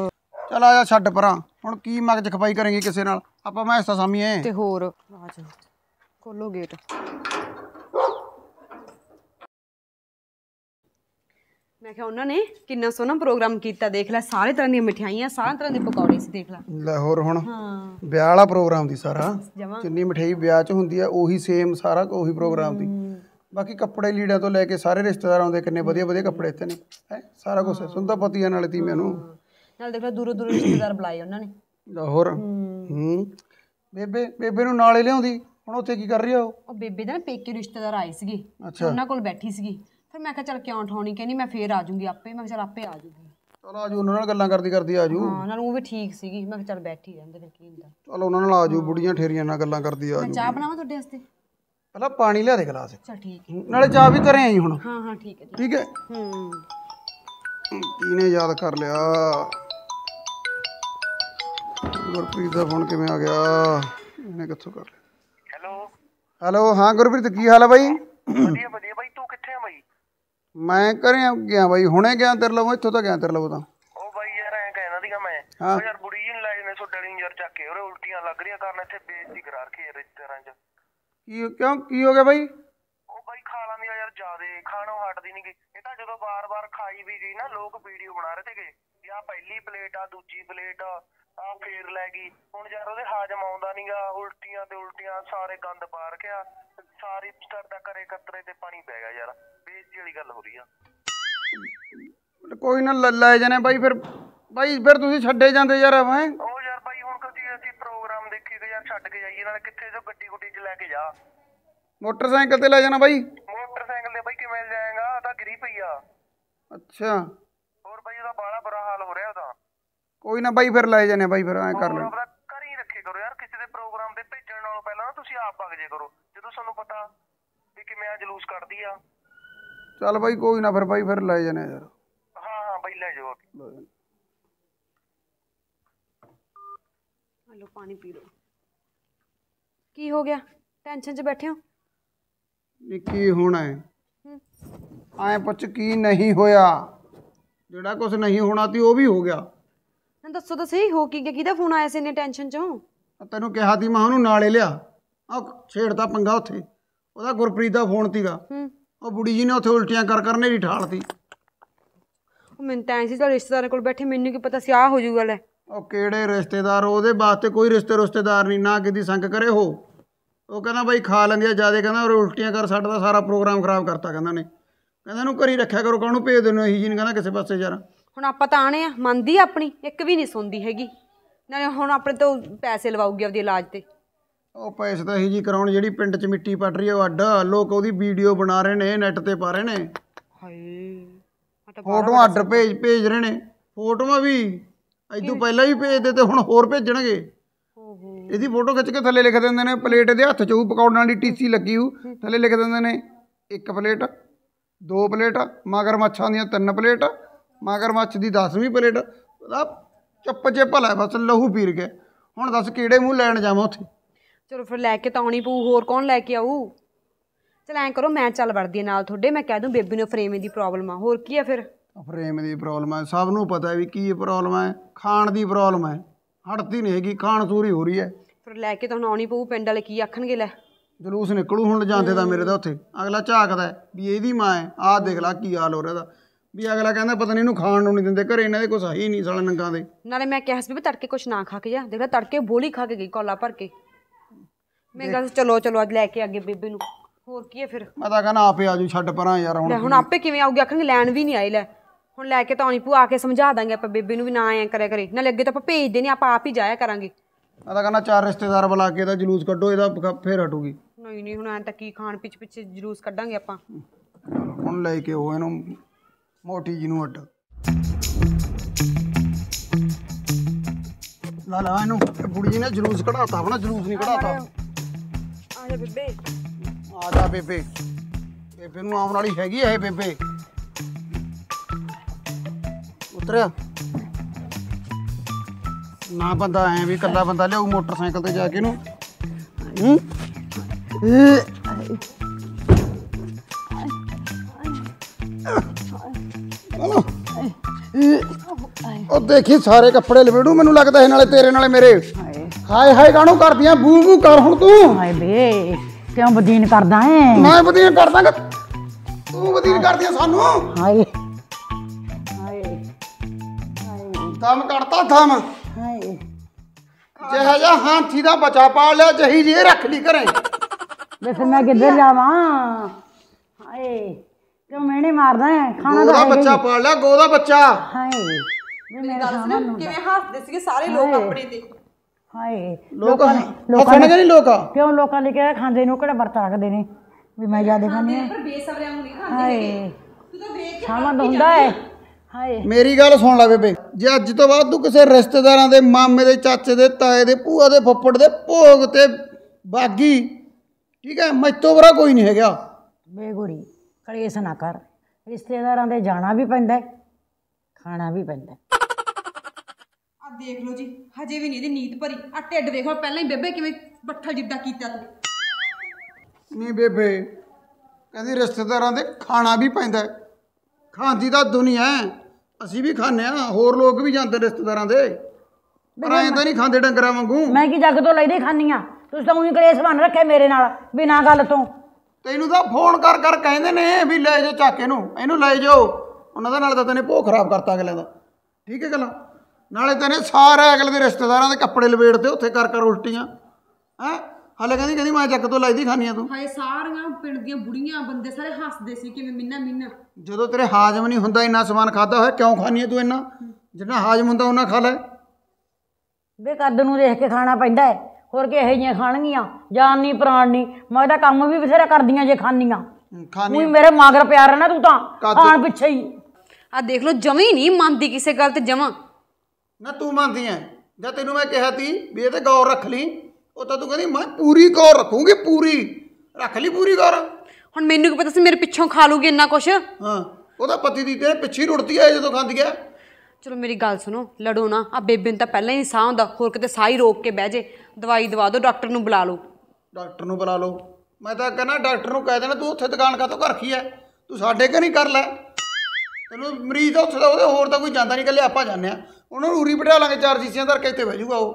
ਚਲ ਆ ਜਾ ਛੱਡ ਪਰਾਂ ਹੁਣ ਕੀ ਮਗਜ ਖਪਾਈ ਕਰਾਂਗੇ ਕਿਸੇ ਨਾਲ ਆਪਾਂ ਮੈਂ ਹਿੱਸਾ ਸਾਮੀਏ ਤੇ ਹੋਰ ਆ ਜਾ ਖੋਲੋ ਗੇਟ ਮੈਂ ਕਿਹਾ ਉਹਨਾਂ ਨੇ ਕਿੰਨਾ ਸੋਹਣਾ ਪ੍ਰੋਗਰਾਮ ਕੀਤਾ ਦੇਖ ਲੈ ਸਾਰੇ ਤਰ੍ਹਾਂ ਦੀਆਂ ਮਠਿਆਈਆਂ ਸਾਰੇ ਤਰ੍ਹਾਂ ਦੇ ਪਕੌੜੇ ਸੀ ਦੇਖ ਲੈ ਲੈ ਹੋਰ ਹੁਣ ਹਾਂ ਵਿਆਹ ਵਾਲਾ ਪ੍ਰੋਗਰਾਮ ਦੀ ਸਾਰਾ ਜਿੰਨੀ ਮਠਿਆਈ ਵਿਆਹ 'ਚ ਹੁੰਦੀ ਆ ਉਹੀ ਸੇਮ ਸਾਰਾ ਉਹੀ ਪ੍ਰੋਗਰਾਮ ਦੀ ਬਾਕੀ ਕੱਪੜੇ ਲੀੜਾ ਤੋਂ ਲੈ ਕੇ ਸਾਰੇ ਰਿਸ਼ਤੇਦਾਰ ਆਉਂਦੇ ਕਿੰਨੇ ਵਧੀਆ ਵਧੀਆ ਕੱਪੜੇ ਇੱਥੇ ਨੇ ਹੈ ਸਾਰਾ ਕੁਝ ਸੁੰਦਰ ਪਤੀਆਂ ਨਾਲ ਤੀ ਮੈਨੂੰ ਨਾਲ ਦੇਖ ਲੈ ਦੂਰੋਂ ਦੂਰੋਂ ਰਿਸ਼ਤੇਦਾਰ ਬੁਲਾਏ ਉਹਨਾਂ ਨੇ ਲੈ ਹੋਰ ਹੂੰ ਬੇਬੇ ਬੇਬੇ ਨੂੰ ਨਾਲ ਹੀ ਲਿਆਉਂਦੀ ਹੁਣ ਉੱਥੇ ਕੀ ਕਰ ਰਹੀ ਆ ਉਹ ਬੇਬੇ ਦਾ ਪੇਕੇ ਰਿਸ਼ਤੇਦਾਰ ਆਏ ਸੀਗੇ ਉਹਨਾਂ ਕੋਲ ਬੈਠੀ ਸੀਗੀ ਫਿਰ ਮੈਂ ਕਿਹਾ ਚਲ ਕਿਉਂ ਠੋਣੀ ਕਹਿੰਦੀ ਮੈਂ ਫੇਰ ਆ ਜੂਗੀ ਆਪੇ ਮੈਂ ਕਿਹਾ ਚਲ ਆਪੇ ਆ ਜੂਗੀ ਚਲ ਆਜੂ ਉਹਨਾਂ ਨਾਲ ਗੱਲਾਂ ਕਰਦੀ ਕਰਦੀ ਆ ਜੂ ਹਾਂ ਨਾਲ ਉਹ ਵੀ ਠੀਕ ਸੀਗੀ ਮੈਂ ਕਿਹਾ ਚਲ ਬੈਠੀ ਰਹਿੰਦੇ ਫਿਰ ਕੀ ਹੁੰਦਾ ਚਲ ਉਹਨਾਂ ਨਾਲ ਆਜੂ ਬੁੜੀਆਂ ਠੇਰੀਆਂ ਨਾਲ ਗੱਲਾਂ ਕਰਦੀ ਆ ਮੈਂ ਚਾਹ ਬਣਾਵਾਂ ਤੁਹਾਡੇ ਵਾਸਤੇ ਪਹਿਲਾਂ ਪਾਣੀ ਲਿਆ ਦੇ ਗਲਾਸ ਚਲ ਠੀਕ ਹੈ ਨਾਲੇ ਚਾਹ ਵੀ ਘਰੇ ਆਈ ਹੁਣ ਹਾਂ ਹਾਂ ਠੀਕ ਹੈ ਠੀਕ ਹੈ ਹੂੰ ਕੀਨੇ ਯਾਦ ਕਰ ਲਿਆ ਗੁਰਪ੍ਰੀਤ ਦਾ ਫੋਨ ਕਿਵੇਂ ਆ ਗਿਆ ਇਹਨੇ ਕਿੱਥੋਂ ਕਰ ਲਿਆ ਹੈਲੋ ਹੈਲੋ ਹਾਂ ਗੁਰਪ੍ਰੀਤ ਕੀ ਹਾਲ ਹੈ ਬਾਈ ਵਧੀਆ ਵਧੀਆ ਮੈਂ ਕਰਿਆ ਗਿਆ ਬਾਈ ਹੁਣੇ ਗਿਆ ਤੇਰੇ ਲਵੋਂ ਇੱਥੋਂ ਤਾਂ ਗਿਆ ਤੇਰੇ ਲਵੋਂ ਤਾਂ ਉਹ ਬਾਈ ਯਾਰ ਐਂ ਕਹਿੰਦਾ ਦੀ ਮੈਂ ਉਹ ਯਾਰ ਬੁੜੀ ਜੀ ਲਾਈ ਨੇ ਸੋ ਡਲੀ ਯਾਰ ਚੱਕ ਕੇ ਉਹਰੇ ਉਲਟੀਆਂ ਲੱਗ ਰਹੀਆਂ ਕਰਨ ਇੱਥੇ ਬੇਇੱਜ਼ਤੀ ਕਰਾ ਕੇ ਯਾਰ ਰਿਸ਼ਤੇਦਾਰਾਂ 'ਚ ਕੀ ਕਿਉਂ ਕੀ ਹੋ ਗਿਆ ਬਾਈ ਉਹ ਬਾਈ ਖਾ ਲਾਂਦੀ ਯਾਰ ਜਾਦੇ ਖਾਣੋਂ ਹਟਦੀ ਨਹੀਂ ਗਈ ਇਹ ਤਾਂ ਜਦੋਂ ਬਾਰ-ਬਾਰ ਖਾਈ ਵੀ ਗਈ ਨਾ ਲੋਕ ਵੀਡੀਓ ਬਣਾ ਰਹੇ ਤੇਗੇ ਯਾ ਪਹਿਲੀ ਪਲੇਟ ਆ ਦੂਜੀ ਪਲੇਟ ਆ ਆ ਫੇਰ ਲੈ ਗਈ ਹੁਣ ਯਾਰ ਉਹਦੇ ਹਾਜਮ ਆਉਂਦਾ ਨਹੀਂਗਾ ਉਲਟੀਆਂ ਤੇ ਉਲਟੀਆਂ ਸਾਰੇ ਗੰਦ ਪਾ ਗਿਆ ਸਾਰੀ ਬਿਸਤਰ ਦਾ ਕਰੇ ਕਤਰੇ ਤੇ ਪਾਣੀ ਪੈ ਗਿਆ ਯਾਰ ਬੇਇੱਜ਼ਤੀ ਵਾਲੀ ਗੱਲ ਹੋ ਰਹੀ ਆ ਕੋਈ ਨਾ ਲੈ ਜਾਣੇ ਬਾਈ ਫਿਰ ਬਾਈ ਫਿਰ ਤੁਸੀਂ ਛੱਡੇ ਜਾਂਦੇ ਯਾਰ ਐਵੇਂ ਉਹ ਯਾਰ ਬਾਈ ਹੁਣ ਕਦੀ ਅਸੀਂ ਪ੍ਰੋਗਰਾਮ ਦੇਖੀ ਤੇ ਯਾਰ ਛੱਡ ਕੇ ਜਾਈਏ ਨਾਲ ਕਿੱਥੇ ਜੋ ਗੱਡੀ ਗੁੱਡੀ 'ਚ ਲੈ ਕੇ ਜਾ ਮੋਟਰਸਾਈਕਲ ਤੇ ਲੈ ਜਾਣਾ ਬਾਈ ਮੋਟਰਸਾਈਕਲ ਤੇ ਬਾਈ ਕਿਵੇਂ ਜਾਏਗਾ ਤਾਂ ਗਰੀ ਪਈ ਆ ਅੱਛਾ ਹੋਰ ਬਾਈ ਉਹਦਾ ਬਾਲਾ ਬੁਰਾ ਹਾਲ ਹੋ ਰਿਹਾ ਉਹਦਾ ਕੋਈ ਨਾ ਬਾਈ ਫਿਰ ਲੈ ਜਾਨੇ ਬਾਈ ਫਿਰ ਐ ਕਰ ਲੈ ਕਰ ਹੀ ਰੱਖੇ ਕਰੋ ਯਾਰ ਕਿਸੇ ਦੇ ਪ੍ਰੋਗਰਾਮ ਦੇ ਭੇਜਣ ਨਾਲੋਂ ਪਹਿਲਾਂ ਨਾ ਤੁਸੀਂ ਆਪ ਭਗ ਜੇ ਕਰੋ ਜਦੋਂ ਸਾਨੂੰ ਪਤਾ ਵੀ ਕਿਵੇਂ ਆ ਜਲੂਸ ਕੱਢਦੀ ਆ ਚੱਲ ਬਾਈ ਕੋਈ ਨਾ ਫਿਰ ਬਾਈ ਫਿਰ ਲੈ ਜਾਨੇ ਯਾਰ ਹਾਂ ਹਾਂ ਬਾਈ ਲੈ ਜਾਓ ਹਲੋ ਪਾਣੀ ਪੀ ਲੋ ਕੀ ਹੋ ਗਿਆ ਟੈਨਸ਼ਨ 'ਚ ਬੈਠੇ ਹੋ ਇਹ ਕੀ ਹੋਣਾ ਹੈ ਆਏ ਪੁੱਛ ਕੀ ਨਹੀਂ ਹੋਇਆ ਜਿਹੜਾ ਕੁਝ ਨਹੀਂ ਹੋਣਾ ਸੀ ਉਹ ਵੀ ਹੋ ਗਿਆ ਮੈਨੂੰ ਦੱਸੋ ਤਾਂ ਸਹੀ ਹੋ ਕੀ ਗਿਆ ਕਿਹਦਾ ਫੋਨ ਆਇਆ ਸੀ ਇੰਨੇ ਟੈਨਸ਼ਨ ਚੋਂ ਤੈਨੂੰ ਕਿਹਾ ਦੀ ਮਾਂ ਉਹਨੂੰ ਨਾਲੇ ਲਿਆ ਆ ਛੇੜਦਾ ਪੰਗਾ ਉੱਥੇ ਉਹਦਾ ਗੁਰਪ੍ਰੀਤ ਦਾ ਫੋਨ ਸੀਗਾ ਉਹ ਬੁੜੀ ਜੀ ਨੇ ਉੱਥੇ ਉਲਟੀਆਂ ਕਰ ਕਰਨੇ ਦੀ ਠਾਲਤੀ ਉਹ ਮੈਂ ਤਾਂ ਐਸੀ ਸੀ ਤਾਂ ਰਿਸ਼ਤੇਦਾਰਾਂ ਕੋਲ ਬੈਠੇ ਮੈਨੂੰ ਕੀ ਪਤਾ ਸੀ ਆ ਹੋ ਜੂਗਾ ਲੈ ਉਹ ਕਿਹੜੇ ਰਿਸ਼ਤੇਦਾਰ ਉਹਦੇ ਵਾਸਤੇ ਕੋਈ ਰਿਸ਼ਤੇ ਰਿਸ਼ਤੇਦਾਰ ਨਹੀਂ ਨਾ ਕਿਦੀ ਸੰਗ ਕਰੇ ਹੋ ਉਹ ਕਹਿੰਦਾ ਬਾਈ ਖਾ ਲੈਂਦੀ ਆ ਜਿਆਦੇ ਕਹਿੰਦਾ ਔਰ ਉਲਟੀਆਂ ਕਰ ਸਾਡਾ ਸਾਰਾ ਪ੍ਰੋਗਰਾਮ ਖਰਾਬ ਕਰਤਾ ਕਹਿੰਦਾ ਨੇ ਕਹਿੰਦਾ ਇਹਨੂੰ ਘਰੀ ਰੱਖਿਆ ਕਰੋ ਕਾਹਨੂੰ ਭੇਜ ਦੇਣੋ ਇਹੀ ਜੀ ਨੇ ਕਹਿੰਦਾ ਕਿਸੇ ਪਾਸੇ ਜਾਣਾ ਹੁਣ ਆਪਾਂ ਤਾਂ ਆਣੇ ਆ ਮੰਨਦੀ ਆਪਣੀ ਇੱਕ ਵੀ ਨਹੀਂ ਸੁਣਦੀ ਹੈਗੀ ਨਾਲੇ ਹੁਣ ਆਪਣੇ ਤੋਂ ਪੈਸੇ ਲਵਾਉਗੀ ਆਪਦੀ ਇਲਾਜ ਤੇ ਉਹ ਪੈਸੇ ਤਾਂ ਇਹ ਜੀ ਕਰਾਉਣ ਜਿਹੜੀ ਪਿੰਡ 'ਚ ਮਿੱਟੀ ਪੱਟ ਰਹੀ ਹੈ ਉਹ ਅੱਡ ਲੋਕ ਉਹਦੀ ਵੀਡੀਓ ਬਣਾ ਰਹੇ ਨੇ ਨੈਟ ਤੇ ਪਾ ਰਹੇ ਨੇ ਹਾਏ ਫੋਟੋਆਂ ਅੱਡ ਭੇਜ ਭੇਜ ਰਹੇ ਨੇ ਫੋਟੋਆਂ ਵੀ ਇਦੋਂ ਪਹਿਲਾਂ ਵੀ ਭੇਜਦੇ ਤੇ ਹੁਣ ਹੋਰ ਭੇਜਣਗੇ ਇਹਦੀ ਫੋਟੋ ਖਿੱਚ ਕੇ ਥੱਲੇ ਲਿਖ ਦਿੰਦੇ ਨੇ ਪਲੇਟ ਦੇ ਹੱਥ 'ਚ ਉਹ ਪਕੌੜਾਂ ਦੀ ਟੀਸੀ ਲੱਗੀ ਹੋ ਥੱਲੇ ਲਿਖ ਦਿੰਦੇ ਨੇ ਇੱਕ ਪਲੇਟ ਦੋ ਪਲੇਟ ਮਗਰ ਮੱਛਾਂ ਦੀਆਂ ਤਿੰਨ ਪਲੇਟ ਮਗਰਮੱਛ ਦੀ 10ਵੀਂ ਪਲੇਟ ਉਹਦਾ ਚੱਪ ਜੇ ਭਲਾ ਬਸ ਲਹੂ ਪੀਰ ਕੇ ਹੁਣ ਦੱਸ ਕਿਹੜੇ ਮੂੰਹ ਲੈਣ ਜਾਵਾਂ ਉੱਥੇ ਚਲੋ ਫਿਰ ਲੈ ਕੇ ਤਾਉਣੀ ਪਊ ਹੋਰ ਕੌਣ ਲੈ ਕੇ ਆਊ ਚਲ ਐਂ ਕਰੋ ਮੈਂ ਚੱਲ ਵੜਦੀ ਆ ਨਾਲ ਤੁਹਾਡੇ ਮੈਂ ਕਹਿ ਦੂੰ ਬੇਬੀ ਨੂੰ ਫਰੇਮ ਦੀ ਪ੍ਰੋਬਲਮ ਆ ਹੋਰ ਕੀ ਆ ਫਿਰ ਫਰੇਮ ਦੀ ਪ੍ਰੋਬਲਮ ਆ ਸਭ ਨੂੰ ਪਤਾ ਹੈ ਵੀ ਕੀ ਪ੍ਰੋਬਲਮ ਆ ਖਾਣ ਦੀ ਪ੍ਰੋਬਲਮ ਆ ਹਟਦੀ ਨਹੀਂ ਹੈਗੀ ਖਾਣ ਸੂਰੀ ਹੋ ਰਹੀ ਐ ਫਿਰ ਲੈ ਕੇ ਤੁਹਾਨੂੰ ਆਉਣੀ ਪਊ ਪਿੰਡ ਵਾਲੇ ਕੀ ਆਖਣਗੇ ਲੈ ਜਲੂਸ ਨਿਕਲੂ ਹੁਣ ਜਾਂਦੇ ਤਾਂ ਮੇਰੇ ਦਾ ਉੱਥੇ ਅਗਲਾ ਝਾਕਦਾ ਵੀ ਇਹਦੀ ਮਾਂ ਆ ਆਹ ਦੇਖ ਲੈ ਕੀ ਹਾਲ ਹੋ ਰਿਹਾ ਦਾ ਵੀ ਅਗਲਾ ਕਹਿੰਦਾ ਪਤਾ ਨਹੀਂ ਇਹਨੂੰ ਖਾਣ ਨੂੰ ਨਹੀਂ ਦਿੰਦੇ ਘਰੇ ਇਹਨਾਂ ਦੇ ਕੋਈ ਸਹੀ ਹੀ ਨਹੀਂ ਸਾਲਾ ਨੰਗਾ ਦੇ ਨਾਲੇ ਮੈਂ ਕਿਹਾ ਸੀ ਵੀ ਤੜਕੇ ਕੁਝ ਨਾ ਖਾ ਕੇ ਜਾ ਦੇਖ ਲੈ ਤੜਕੇ ਬੋਲੀ ਖਾ ਕੇ ਗਈ ਕੋਲਾ ਭਰ ਕੇ ਮੈਂ ਕਹਾਂ ਚਲੋ ਚਲੋ ਅੱਜ ਲੈ ਕੇ ਅੱਗੇ ਬੇਬੇ ਨੂੰ ਹੋਰ ਕੀ ਹੈ ਫਿਰ ਮੈਂ ਤਾਂ ਕਹਿੰਦਾ ਆਪੇ ਆਜੂ ਛੱਡ ਪਰਾਂ ਯਾਰ ਹੁਣ ਹੁਣ ਆਪੇ ਕਿਵੇਂ ਆਊਗੀ ਆਖਣਗੇ ਲੈਣ ਵੀ ਨਹੀਂ ਆਈ ਲੈ ਹੁਣ ਲੈ ਕੇ ਤਾਂ ਨਹੀਂ ਪੂ ਆ ਕੇ ਸਮਝਾ ਦਾਂਗੇ ਆਪਾਂ ਬੇਬੇ ਨੂੰ ਵੀ ਨਾ ਐ ਕਰਿਆ ਕਰੇ ਨਾਲੇ ਅੱਗੇ ਤਾਂ ਆਪਾਂ ਭੇਜਦੇ ਨਹੀਂ ਆਪਾਂ ਆਪ ਹੀ ਜਾਇਆ ਕਰਾਂਗੇ ਮੈਂ ਤਾਂ ਕਹਿੰਦਾ ਚਾਰ ਰਿਸ਼ਤੇਦਾਰ ਬੁਲਾ ਕੇ ਇਹਦਾ ਜਲੂਸ ਕੱਢੋ ਇਹਦਾ ਫੇਰ ਹਟੂਗੀ ਨਹੀਂ ਨਹੀਂ ਹੁਣ ਐਂ ਤਾਂ ਕੀ ਖਾਣ ਪਿੱਛੇ ਪਿੱਛੇ ਜਲੂਸ ਕੱਢਾਂਗੇ ਆਪਾਂ ਹੁਣ ਲੈ ਕੇ ਉਹ ਇਹਨੂੰ ਮੋਟੀ ਜੀ ਨੂੰ ਅੱਡ ਲਾ ਲਾ ਇਹਨੂੰ ਬੁੜੀ ਜੀ ਨੇ ਜਲੂਸ ਕਢਾਤਾ ਆਪਣਾ ਜਲੂਸ ਨਹੀਂ ਕਢਾਤਾ ਆ ਜਾ ਬੇਬੇ ਆ ਜਾ ਬੇਬੇ ਬੇਬੇ ਨੂੰ ਆਉਣ ਵਾਲੀ ਹੈਗੀ ਐ ਬੇਬੇ ਉਤਰਿਆ ਨਾ ਬੰਦਾ ਐ ਵੀ ਇਕੱਲਾ ਬੰਦਾ ਲਿਆਉ ਮੋਟਰਸਾਈਕਲ ਤੇ ਜਾ ਕੇ ਨੂੰ ਹੂੰ ਉਹ ਦੇਖੀ ਸਾਰੇ ਕੱਪੜੇ ਲਵੇੜੂ ਮੈਨੂੰ ਲੱਗਦਾ ਇਹ ਨਾਲੇ ਤੇਰੇ ਨਾਲੇ ਮੇਰੇ ਹਾਏ ਹਾਏ ਹਾਏ ਗਾਣੋ ਕਰਦੀਆਂ ਬੂ ਬੂ ਕਰ ਹੁਣ ਤੂੰ ਹਾਏ ਬੇ ਕਿਉਂ ਬਦੀਨ ਕਰਦਾ ਐ ਮੈਂ ਬਦੀਨ ਕਰਦਾ ਕਿ ਤੂੰ ਬਦੀਨ ਕਰਦੀਆਂ ਸਾਨੂੰ ਹਾਏ ਹਾਏ ਹਾਏ ਦਮ ਕੱਢਤਾ ਦਮ ਹਾਏ ਜਿਹੜਾ ਜਾਂ ਹਾਥੀ ਦਾ ਬਚਾ ਪਾ ਲਿਆ ਜਹੀ ਜੇ ਰੱਖ ਲਈ ਘਰੇ ਵੇ ਫਿਰ ਮੈਂ ਕਿੱਧਰ ਜਾਵਾਂ ਹਾਏ ਕਿਉਂ ਮੈਨੇ ਮਾਰਦਾ ਹੈ ਖਾਣਾ ਦਾ ਬੱਚਾ ਪਾਲ ਲਿਆ ਗੋ ਦਾ ਬੱਚਾ ਹਾਏ ਮੇਰੀ ਗੱਲ ਸੁਣ ਕਿਵੇਂ ਹੱਸਦੇ ਸੀਗੇ ਸਾਰੇ ਲੋਕ ਆਪਣੇ ਤੇ ਹਾਏ ਲੋਕਾਂ ਲੋਕਾਂ ਕਿਉਂ ਲੋਕਾਂ ਨੇ ਕਿਹਾ ਖਾਂਦੇ ਨੂੰ ਕਿਹੜਾ ਵਰਤ ਰੱਖਦੇ ਨੇ ਵੀ ਮੈਂ ਜਾ ਖਾਂਦੀ ਹਾਂ ਪਰ ਬੇਸਬਰਿਆਂ ਨੂੰ ਹਾਏ ਤੂੰ ਤਾਂ ਵੇਖ ਕੇ ਹਾਏ ਮੇਰੀ ਗੱਲ ਸੁਣ ਲੈ ਬੇਬੇ ਜੇ ਅੱਜ ਤੋਂ ਬਾਅਦ ਤੂੰ ਕਿਸੇ ਰਿਸ਼ਤੇਦਾਰਾਂ ਦੇ ਮਾਮੇ ਦੇ ਚਾਚੇ ਦੇ ਤਾਏ ਦੇ ਭੂਆ ਦੇ ਫੱਫੜ ਦੇ ਭੋਗ ਤੇ ਬਾਗੀ ਠੀਕ ਹੈ ਮੈਥੋਂ ਬਰਾ ਕੋਈ ਨਹੀਂ ਹੈਗਾ ਬੇਗੁਰੀ ਕਲੇਸ਼ ਨਾ ਕਰ ਰਿਸ਼ਤੇਦਾਰਾਂ ਦੇ ਜਾਣਾ ਵੀ ਪੈਂਦਾ ਖਾਣਾ ਵੀ ਪੈਂਦਾ ਦੇਖ ਲਓ ਜੀ ਹਜੇ ਵੀ ਨਹੀਂ ਇਹਦੀ ਨੀਤ ਭਰੀ ਆ ਢਿੱਡ ਦੇਖੋ ਪਹਿਲਾਂ ਹੀ ਬੇਬੇ ਕਿਵੇਂ ਬੱਠਲ ਜਿੱਡਾ ਕੀਤਾ ਤੂੰ ਨਹੀਂ ਬੇਬੇ ਕਹਿੰਦੀ ਰਿਸ਼ਤੇਦਾਰਾਂ ਦੇ ਖਾਣਾ ਵੀ ਪੈਂਦਾ ਖਾਂਦੀ ਤਾਂ ਦੁਨੀਆ ਹੈ। ਅਸੀਂ ਵੀ ਖਾਂਦੇ ਆ ਹੋਰ ਲੋਕ ਵੀ ਜਾਂਦੇ ਰਿਸ਼ਤੇਦਾਰਾਂ ਦੇ ਪਰ ਐਂ ਤਾਂ ਨਹੀਂ ਖਾਂਦੇ ਡੰਗਰਾਂ ਵਾਂਗੂ ਮੈਂ ਕੀ ਜੱਗ ਤੋਂ ਲੈਦੇ ਖਾਨੀ ਆ ਤੁਸੀਂ ਤਾਂ ਉਹੀ ਕਲੇਸ਼ ਬਣ ਰੱਖਿਆ ਮੇਰੇ ਨਾਲ ਬਿਨਾਂ ਗੱਲ ਤੋਂ ਤੈਨੂੰ ਤਾਂ ਫੋਨ ਕਰ ਕਰ ਕਹਿੰਦੇ ਨੇ ਵੀ ਲੈ ਜਾ ਚੱਕ ਇਹਨੂੰ ਇਹਨੂੰ ਲੈ ਜਾਓ ਉਹਨਾਂ ਦੇ ਨਾਲ ਤਾਂ ਤੈਨੇ ਭੋਖ ਖਰਾਬ ਕਰਤਾ ਅਗਲੇ ਦਾ ਠੀਕ ਹੈ ਗੱਲਾਂ ਨਾਲੇ ਤੈਨੇ ਸਾਰੇ ਅਗਲੇ ਦੇ ਰਿਸ਼ਤੇਦਾਰਾਂ ਦੇ ਕੱਪੜੇ ਲਵੇੜਦੇ ਉੱਥੇ ਕਰ ਕਰ ਉਲਟੀਆਂ ਹੈ ਹਲੇ ਕਹਿੰਦੀ ਕਹਿੰਦੀ ਮੈਂ ਚੱਕ ਤੋਂ ਲਾਈਦੀ ਖਾਨੀਆਂ ਤੂੰ ਹਾਏ ਸਾਰੀਆਂ ਪਿੰਡ ਦੀਆਂ ਬੁੜੀਆਂ ਬੰਦੇ ਸਾਰੇ ਹੱਸਦੇ ਸੀ ਕਿਵੇਂ ਮਿੰਨਾ ਮਿੰਨਾ ਜਦੋਂ ਤੇਰੇ ਹਾਜ਼ਮ ਨਹੀਂ ਹੁੰਦਾ ਇੰਨਾ ਸਮਾਨ ਖਾਦਾ ਹੋਇਆ ਕਿਉਂ ਖਾਨੀਆਂ ਤੂੰ ਇੰਨਾ ਜਿੰਨਾ ਹਾਜ਼ਮ ਹੁੰਦਾ ਉਹਨਾਂ ਖਾ ਲੈ ਵੇ ਕੱਦ ਨੂੰ ਦੇਖ ਕੇ ਖਾਣਾ ਪੈਂਦਾ ਹੈ ਹੋਰ ਕਿ ਇਹੋ ਜਿਹੀਆਂ ਖਾਣਗੀਆਂ ਜਾਨ ਨਹੀਂ ਪ੍ਰਾਣ ਨਹੀਂ ਮੈਂ ਤਾਂ ਕੰਮ ਵੀ ਬਥੇਰਾ ਕਰਦੀਆਂ ਜੇ ਖਾਨੀਆਂ ਖਾਨੀ ਮੇਰੇ ਮਾਗਰ ਪਿਆਰ ਹੈ ਨਾ ਤੂੰ ਤਾਂ ਆਣ ਪਿੱਛੇ ਹੀ ਆ ਦੇਖ ਲੋ ਜਮੀ ਨਹੀਂ ਮੰਨਦੀ ਕਿਸੇ ਗੱਲ ਤੇ ਜਮਾ ਨਾ ਤੂੰ ਮੰਨਦੀ ਐ ਜਾਂ ਤੈਨੂੰ ਮੈਂ ਕਿਹਾ ਤੀ ਵੀ ਇਹ ਤੇ ਗੌਰ ਰੱਖ ਲਈ ਉਹ ਤਾਂ ਤੂੰ ਕਹਿੰਦੀ ਮੈਂ ਪੂਰੀ ਗੌਰ ਰੱਖੂਗੀ ਪੂਰੀ ਰੱਖ ਲਈ ਪੂਰੀ ਗੌਰ ਹੁਣ ਮੈਨੂੰ ਕੀ ਪਤਾ ਸੀ ਮੇਰੇ ਪਿੱਛੋਂ ਖਾ ਲੂਗੀ ਇੰਨਾ ਕੁਛ ਹਾਂ ਉਹਦਾ ਪਤੀ ਦੀ ਤੇਰੇ ਪਿੱਛੇ ਰੁੜਦੀ ਐ ਜਦੋਂ ਖਾਂਦੀ ਐ ਚਲੋ ਮੇਰੀ ਗੱਲ ਸੁਣੋ ਲੜੋ ਨਾ ਆ ਬੇਬੇ ਤਾਂ ਪਹਿਲਾਂ ਹੀ ਸਾਹ ਹੁੰਦਾ ਹੋਰ ਕਿਤੇ ਸਾਹ ਹੀ ਰੋਕ ਕੇ ਬਹਿ ਜੇ ਦਵਾਈ ਦਵਾ ਦਿਓ ਡਾਕਟਰ ਨੂੰ ਬੁਲਾ ਲਓ ਡਾਕਟਰ ਨੂੰ ਬੁਲਾ ਲਓ ਮੈਂ ਤਾਂ ਕਹਿੰਦਾ ਡਾਕਟਰ ਨੂੰ ਕਹਿ ਦੇਣਾ ਤੂੰ ਉੱਥੇ ਦੁਕਾਨ ਤੋਂ ਘਰ ਕੀ ਐ ਤੂੰ ਸਾਡੇ ਘਰ ਨਹੀਂ ਕਰ ਲੈ ਤੈਨੂੰ ਮਰੀਜ਼ ਉੱਥੇ ਦਾ ਉਹਦੇ ਹੋਰ ਤਾਂ ਕੋਈ ਜਾਂਦਾ ਨਹੀਂ ਕੱਲੇ ਆਪਾਂ ਜਾਂਦੇ ਆ ਉਹਨਾਂ ਨੂੰ ਉਰੀ ਬਿਠਾ ਲਾਂਗੇ ਚਾਰ ਜੀਸੀਆਂ ਧਰ ਕੇ ਇੱਥੇ ਬਹਿ ਜੂਗਾ ਉਹ